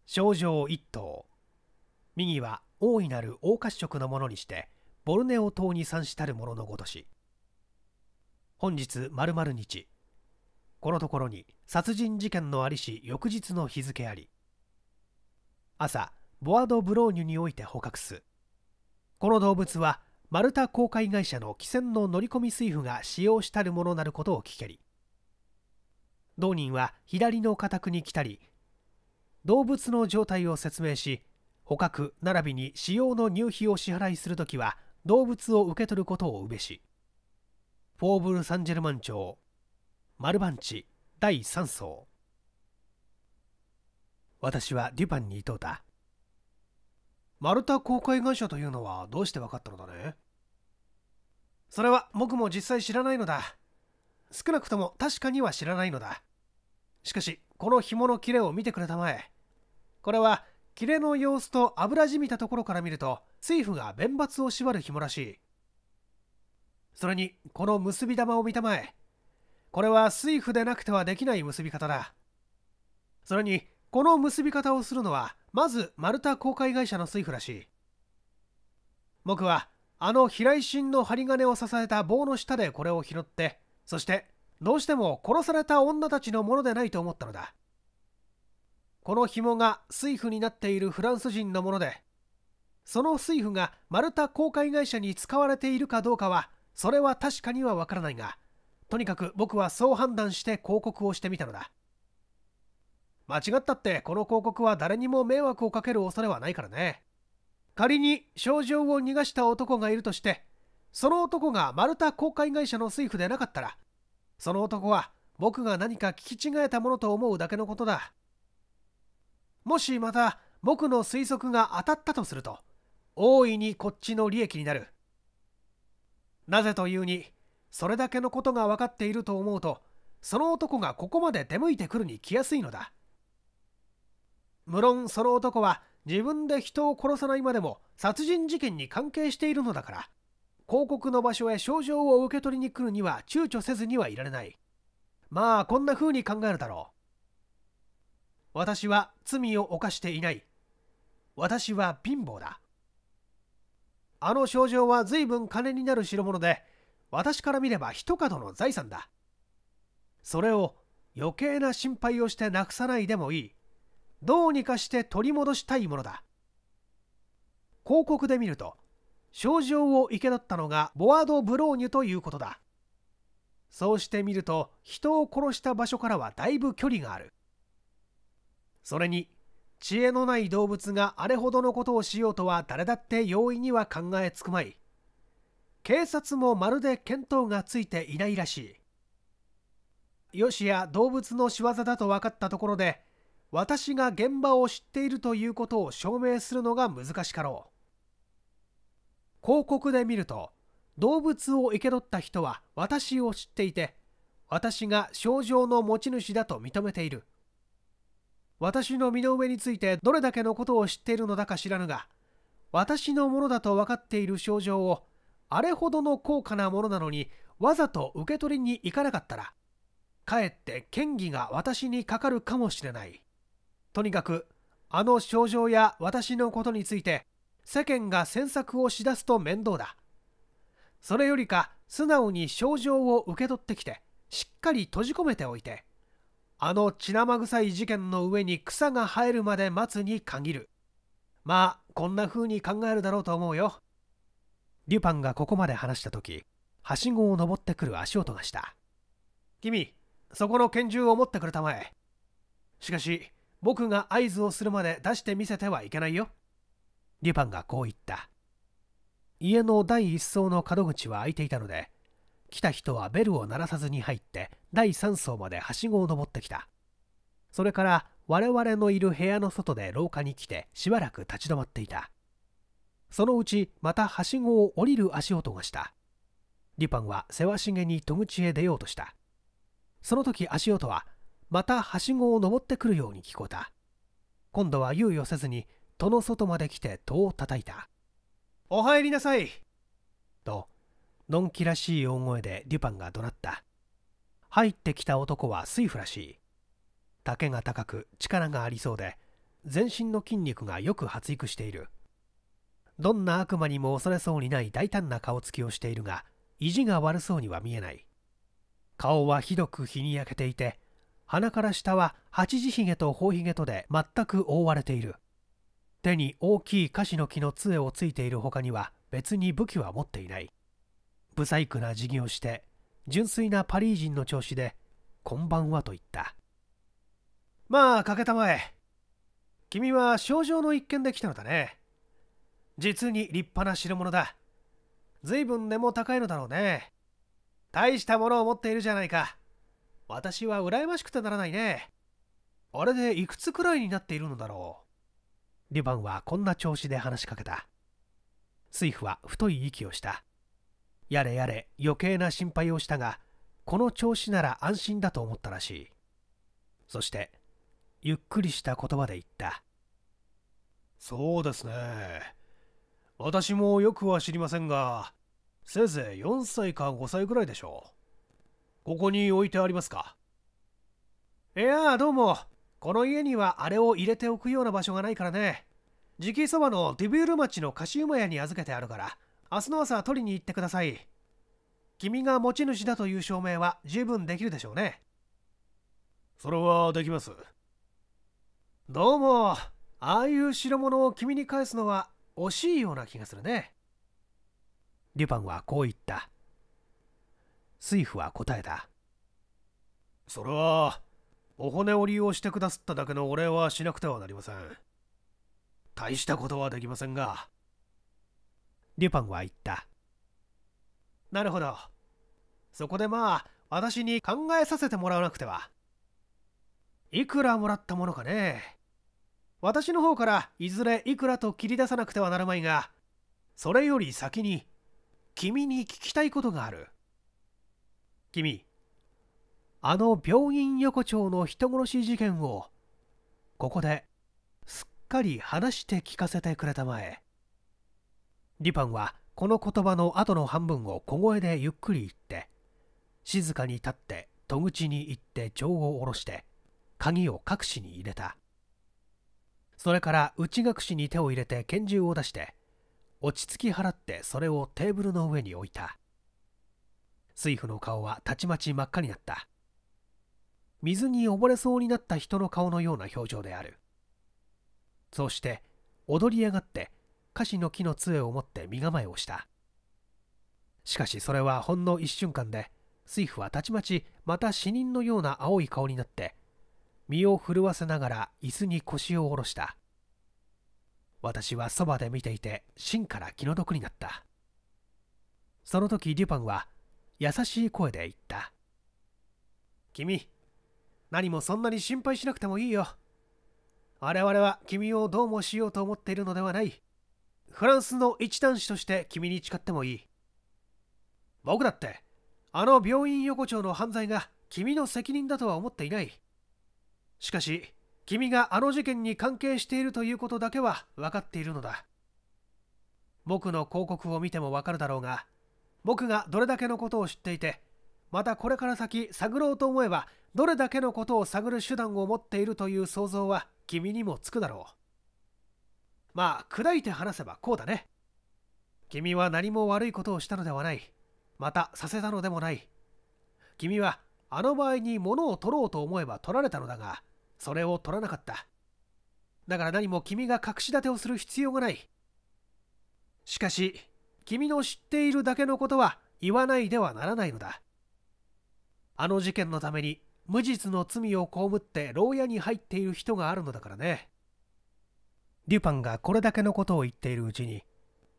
症状1頭右は大いなる黄褐色のものにしてボルネオ島に産したる者のごとし本日丸々日このところに殺人事件のありし翌日の日付あり朝ボアド・ブローニュにおいて捕獲すこの動物はマルタ航海会社の汽船の乗り込み水夫が使用したるものなることを聞けり同人は左の家宅に来たり動物の状態を説明し捕獲並びに使用の入費を支払いするときは動物を受け取ることをうべしフォーブル・サンジェルマン町丸ンチ第3層私はデュパンに伊うだマルタ公開会社というのはどうして分かったのだねそれは僕も実際知らないのだ少なくとも確かには知らないのだしかしこの紐の切れを見てくれたまえこれは切れの様子と油じみたところから見ると政府が弁罰を縛る紐らしいそれにこの結び玉を見たまえこれは水府でなくてはできない結び方だそれにこの結び方をするのはまず丸太公開会社の水府らしい僕はあの平井心の針金を支えた棒の下でこれを拾ってそしてどうしても殺された女たちのものでないと思ったのだこの紐が水府になっているフランス人のものでその水夫が丸太公開会社に使われているかどうかはそれは確かにはわからないがとにかく僕はそう判断して広告をしてみたのだ間違ったってこの広告は誰にも迷惑をかける恐れはないからね仮に症状を逃がした男がいるとしてその男が丸太公開会社の水夫でなかったらその男は僕が何か聞き違えたものと思うだけのことだもしまた僕の推測が当たったとすると大いにこっちの利益になるなぜというにそれだけのことが分かっていると思うとその男がここまで出向いてくるに来やすいのだ無論その男は自分で人を殺さないまでも殺人事件に関係しているのだから広告の場所へ症状を受け取りに来るには躊躇せずにはいられないまあこんな風に考えるだろう私は罪を犯していない私は貧乏だあの賞状は随分金になる代物で、私から見れば一角の財産だ。それを余計な心配をしてなくさないでもいい。どうにかして取り戻したいものだ。広告で見ると、賞状を生け取ったのがボワード・ブローニュということだ。そうしてみると、人を殺した場所からはだいぶ距離がある。それに、知恵のない動物があれほどのことをしようとは誰だって容易には考えつくまい警察もまるで見当がついていないらしいよしや動物の仕業だと分かったところで私が現場を知っているということを証明するのが難しかろう広告で見ると動物を生け取った人は私を知っていて私が症状の持ち主だと認めている私の身の上についてどれだけのことを知っているのだか知らぬが、私のものだと分かっている症状を、あれほどの高価なものなのに、わざと受け取りに行かなかったら、かえって嫌疑が私にかかるかもしれない。とにかく、あの症状や私のことについて、世間が詮索をしだすと面倒だ。それよりか、素直に症状を受け取ってきて、しっかり閉じ込めておいて、あの血生臭い事件の上に草が生えるまで待つに限る。まあ、こんな風に考えるだろうと思うよ。デュパンがここまで話した時、はしごを登ってくる足音がした。君、そこの拳銃を持ってくれたまえ。しかし、僕が合図をするまで出してみせてはいけないよ。デュパンがこう言った。家の第一層の角口は開いていたので、来た人はベルを鳴らさずに入って第3層まではしごを登ってきたそれから我々のいる部屋の外で廊下に来てしばらく立ち止まっていたそのうちまたはしごを降りる足音がしたリパンはせわしげに戸口へ出ようとしたその時足音はまたはしごを登ってくるように聞こえた今度は猶予せずに戸の外まで来て戸を叩いたお入りなさいのんきらしい大声でデュパンが怒鳴った入ってきた男はスイフらしい丈が高く力がありそうで全身の筋肉がよく発育しているどんな悪魔にも恐れそうにない大胆な顔つきをしているが意地が悪そうには見えない顔はひどく日に焼けていて鼻から下は八字ひげと頬ひげとで全く覆われている手に大きい樫の木の杖をついている他には別に武器は持っていない不細工な授業して純粋なパリ人の調子で「こんばんは」と言ったまあかけたまえ君は症状の一件で来たのだね実に立派な代物だ随分根も高いのだろうね大したものを持っているじゃないか私は羨ましくてならないねあれでいくつくらいになっているのだろうリュバンはこんな調子で話しかけたスイフは太い息をしたやれやれ余計な心配をしたがこの調子なら安心だと思ったらしいそしてゆっくりした言葉で言ったそうですね私もよくは知りませんがせいぜい4歳か5歳ぐらいでしょうここに置いてありますかいやあどうもこの家にはあれを入れておくような場所がないからねじきそばのデビュール町のカシウマ屋に預けてあるから明日の朝取りに行ってください君が持ち主だという証明は十分できるでしょうねそれはできますどうもああいう代物を君に返すのは惜しいような気がするねデュパンはこう言ったスイフは答えたそれはお骨折りをしてくださっただけのお礼はしなくてはなりません大したことはできませんがリュパンは言った。なるほど。そこでまあ、私に考えさせてもらわなくては。いくらもらったものかね。私の方からいずれいくらと切り出さなくてはなるまいが、それより先に、君に聞きたいことがある。君、あの病院横丁の人殺し事件を、ここですっかり話して聞かせてくれたまえ。リパンはこの言葉の後の半分を小声でゆっくり言って静かに立って戸口に行って帳を下ろして鍵を隠しに入れたそれから内隠しに手を入れて拳銃を出して落ち着き払ってそれをテーブルの上に置いた水夫の顔はたちまち真っ赤になった水に溺れそうになった人の顔のような表情であるそうして踊り上がってカシの木の杖を持って身構えをしたしかしそれはほんの一瞬間で水夫はたちまちまた死人のような青い顔になって身を震わせながら椅子に腰を下ろした私はそばで見ていて芯から気の毒になったその時デュパンは優しい声で言った君何もそんなに心配しなくてもいいよ我々は君をどうもしようと思っているのではないフランスの一男子として君に誓ってもいい僕だってあの病院横丁の犯罪が君の責任だとは思っていないしかし君があの事件に関係しているということだけは分かっているのだ僕の広告を見てもわかるだろうが僕がどれだけのことを知っていてまたこれから先探ろうと思えばどれだけのことを探る手段を持っているという想像は君にもつくだろうまあ、砕いて話せばこうだね。君は何も悪いことをしたのではない。また、させたのでもない。君は、あの場合に物を取ろうと思えば取られたのだが、それを取らなかった。だから何も君が隠し立てをする必要がない。しかし、君の知っているだけのことは言わないではならないのだ。あの事件のために無実の罪を被って牢屋に入っている人があるのだからね。デュパンがこれだけのことを言っているうちに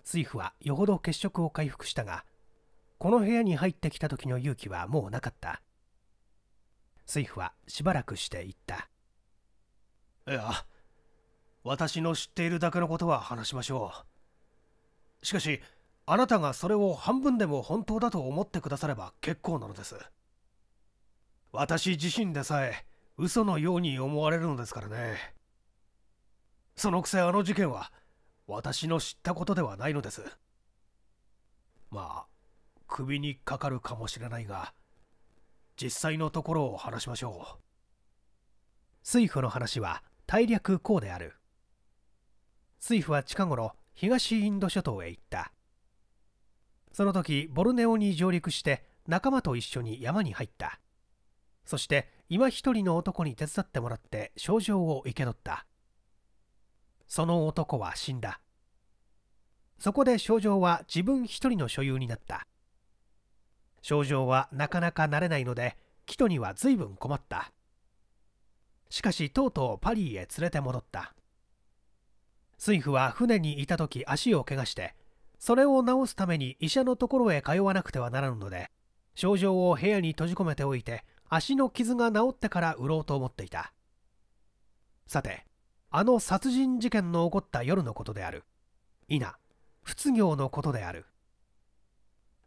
スイフはよほど血色を回復したがこの部屋に入ってきた時の勇気はもうなかったスイフはしばらくして言ったいや私の知っているだけのことは話しましょうしかしあなたがそれを半分でも本当だと思ってくだされば結構なのです私自身でさえ嘘のように思われるのですからねそのくせあの事件は私の知ったことではないのですまあ首にかかるかもしれないが実際のところを話しましょう水夫の話は大略こうである水夫は近頃東インド諸島へ行ったその時ボルネオに上陸して仲間と一緒に山に入ったそして今一人の男に手伝ってもらって症状を生け取ったその男は死んだそこで症状は自分一人の所有になった症状はなかなか慣れないのでキトには随分困ったしかしとうとうパリへ連れて戻った水夫は船にいた時足を怪我してそれを治すために医者のところへ通わなくてはならぬので症状を部屋に閉じ込めておいて足の傷が治ってから売ろうと思っていたさてあの殺人事件の起こった夜のことである否仏行のことである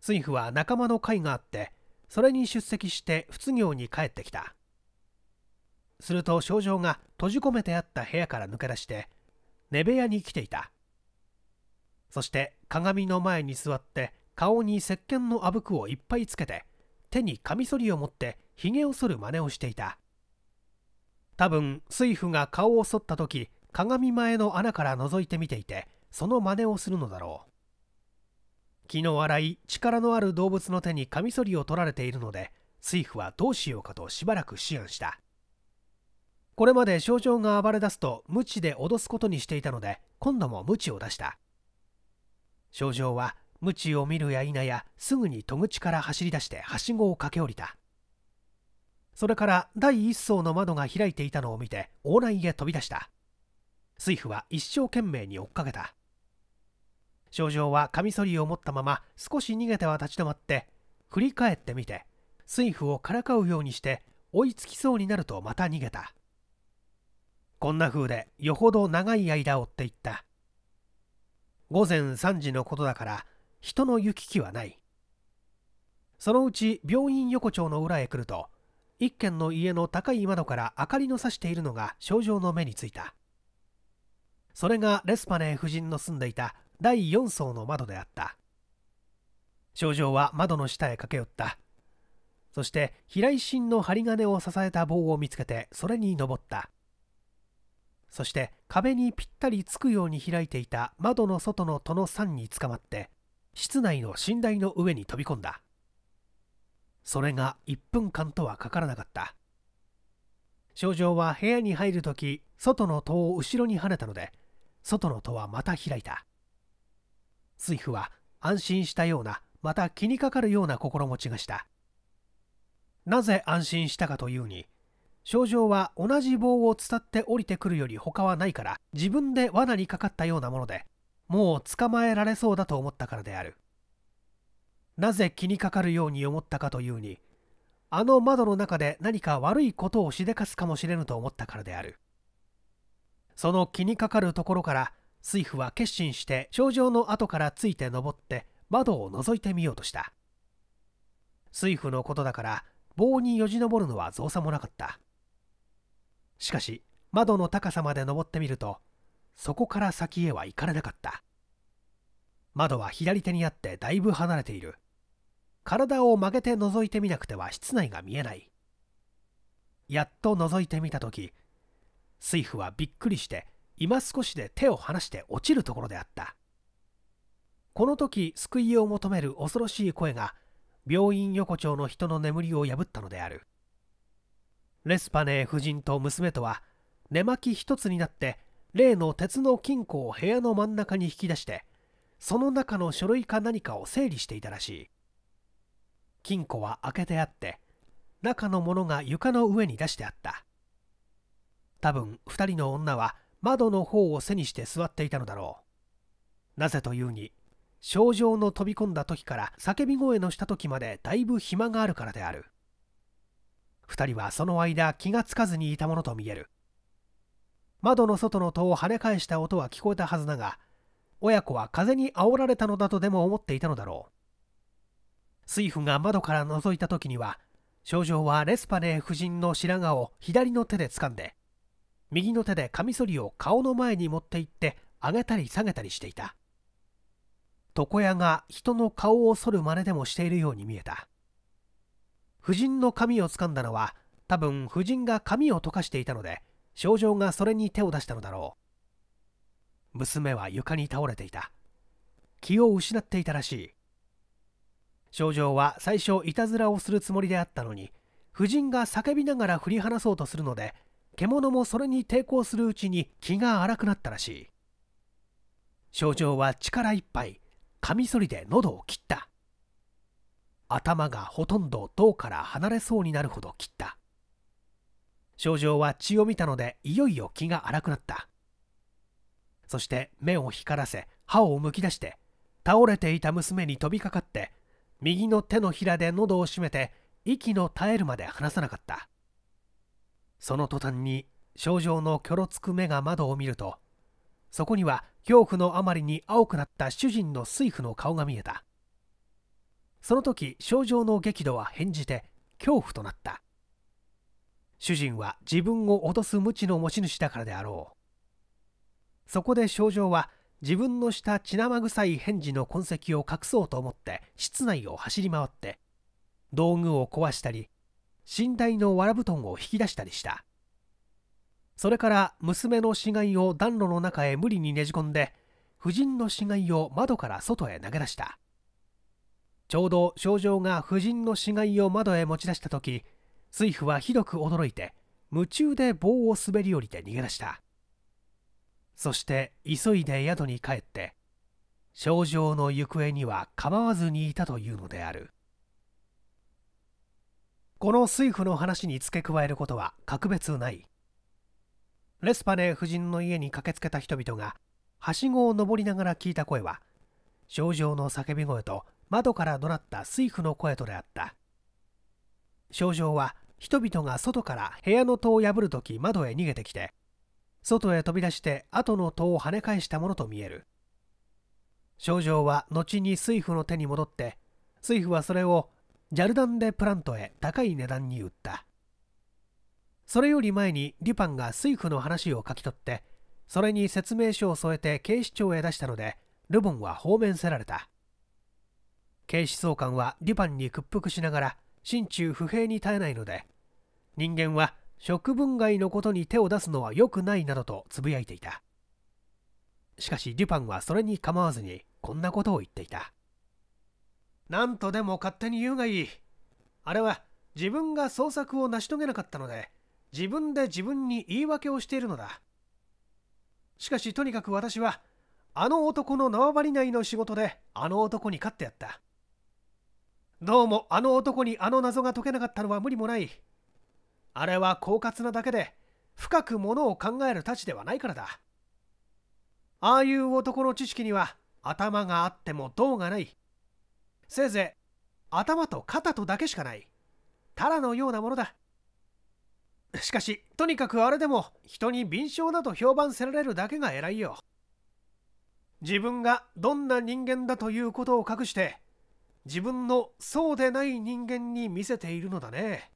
水夫は仲間の会があってそれに出席して仏行に帰ってきたすると少女が閉じ込めてあった部屋から抜け出して寝部屋に来ていたそして鏡の前に座って顔に石鹸のあぶくをいっぱいつけて手にカミソリを持ってひげを剃る真似をしていた多分水夫が顔を剃った時鏡前の穴から覗いてみていてその真似をするのだろう気の荒い力のある動物の手にカミソリを取られているので水夫はどうしようかとしばらく思案したこれまで症状が暴れ出すと無知で脅すことにしていたので今度も無知を出した症状は無知を見るや否やすぐに戸口から走り出してはしごを駆け下りたそれから第一層の窓が開いていたのを見て往来へ飛び出した水夫は一生懸命に追っかけた症状はカミソリを持ったまま少し逃げては立ち止まって振り返ってみて水夫をからかうようにして追いつきそうになるとまた逃げたこんな風でよほど長い間追っていった午前3時のことだから人の行き来はないそのうち病院横丁の裏へ来ると一軒の家の高い窓から明かりの差しているのが少女の目についたそれがレスパネー夫人の住んでいた第4層の窓であった少女は窓の下へ駆け寄ったそして平井心の針金を支えた棒を見つけてそれに登ったそして壁にぴったりつくように開いていた窓の外の戸の山につかまって室内の寝台の上に飛び込んだそれが1分間とはかからなかった症状は部屋に入るとき外の戸を後ろに跳ねたので外の戸はまた開いた水夫は安心したようなまた気にかかるような心持ちがしたなぜ安心したかというに症状は同じ棒を伝って降りてくるより他はないから自分で罠にかかったようなものでもう捕まえられそうだと思ったからであるなぜ気にかかるように思ったかというにあの窓の中で何か悪いことをしでかすかもしれぬと思ったからであるその気にかかるところから水夫は決心して症状の後からついて登って窓を覗いてみようとした水夫のことだから棒によじ登るのは造作もなかったしかし窓の高さまで登ってみるとそこから先へは行かれなかった窓は左手にあってだいぶ離れている体を曲げて覗いてみなくては室内が見えないやっと覗いてみた時水夫はびっくりして今少しで手を離して落ちるところであったこの時救いを求める恐ろしい声が病院横丁の人の眠りを破ったのであるレスパネー夫人と娘とは寝巻き一つになって例の鉄の金庫を部屋の真ん中に引き出してその中の書類か何かを整理していたらしい金庫は開けてあって中のものが床の上に出してあった多分2人の女は窓の方を背にして座っていたのだろうなぜというに症状の飛び込んだ時から叫び声のした時までだいぶ暇があるからである2人はその間気がつかずにいたものと見える窓の外の戸を跳ね返した音は聞こえたはずだが親子は風にあおられたのだとでも思っていたのだろう水夫が窓から覗いた時には少女はレスパネー夫人の白髪を左の手で掴んで右の手でカミソリを顔の前に持っていって上げたり下げたりしていた床屋が人の顔を剃る真似でもしているように見えた夫人の髪を掴んだのは多分夫人が髪を溶かしていたので少女がそれに手を出したのだろう娘は床に倒れていた気を失っていたらしい症状は最初いたずらをするつもりであったのに夫人が叫びながら振り離そうとするので獣もそれに抵抗するうちに気が荒くなったらしい症状は力いっぱいカミソリで喉を切った頭がほとんど胴から離れそうになるほど切った症状は血を見たのでいよいよ気が荒くなったそして目を光らせ歯をむき出して倒れていた娘に飛びかかって右の手のひらで喉を閉めて息の絶えるまで離さなかったその途端に症状のキョロつく目が窓を見るとそこには恐怖のあまりに青くなった主人の水夫の顔が見えたその時症状の激怒は変じて恐怖となった主人は自分を落とす無知の持ち主だからであろうそこで症状は自分のした血生臭い返事の痕跡を隠そうと思って室内を走り回って道具を壊したり寝台のわら布団を引き出したりしたそれから娘の死骸を暖炉の中へ無理にねじ込んで夫人の死骸を窓から外へ投げ出したちょうど症状が夫人の死骸を窓へ持ち出した時水夫はひどく驚いて夢中で棒を滑り降りて逃げ出したそして急いで宿に帰って症状の行方には構わずにいたというのであるこの水夫の話に付け加えることは格別ないレスパネ夫人の家に駆けつけた人々がはしごを登りながら聞いた声は症状の叫び声と窓から怒鳴った水夫の声とであった症状は人々が外から部屋の戸を破るとき窓へ逃げてきて外へ飛び出して後の戸を跳ね返したものと見える症状は後に水夫の手に戻って水夫はそれをジャルダン・デ・プラントへ高い値段に売ったそれより前にデュパンが水夫の話を書き取ってそれに説明書を添えて警視庁へ出したのでルボンは放免せられた警視総監はデュパンに屈服しながら心中不平に絶えないので人間は食文害のことに手を出すのは良くないなどとつぶやいていたしかしデュパンはそれに構わずにこんなことを言っていた何とでも勝手に言うがいいあれは自分が創作を成し遂げなかったので自分で自分に言い訳をしているのだしかしとにかく私はあの男の縄張り内の仕事であの男に勝ってやったどうもあの男にあの謎が解けなかったのは無理もないあれは狡猾なだけで深くものを考えるたちではないからだああいう男の知識には頭があっても銅がないせいぜい頭と肩とだけしかないタラのようなものだしかしとにかくあれでも人に敏捷だと評判せられるだけが偉いよ自分がどんな人間だということを隠して自分のそうでない人間に見せているのだね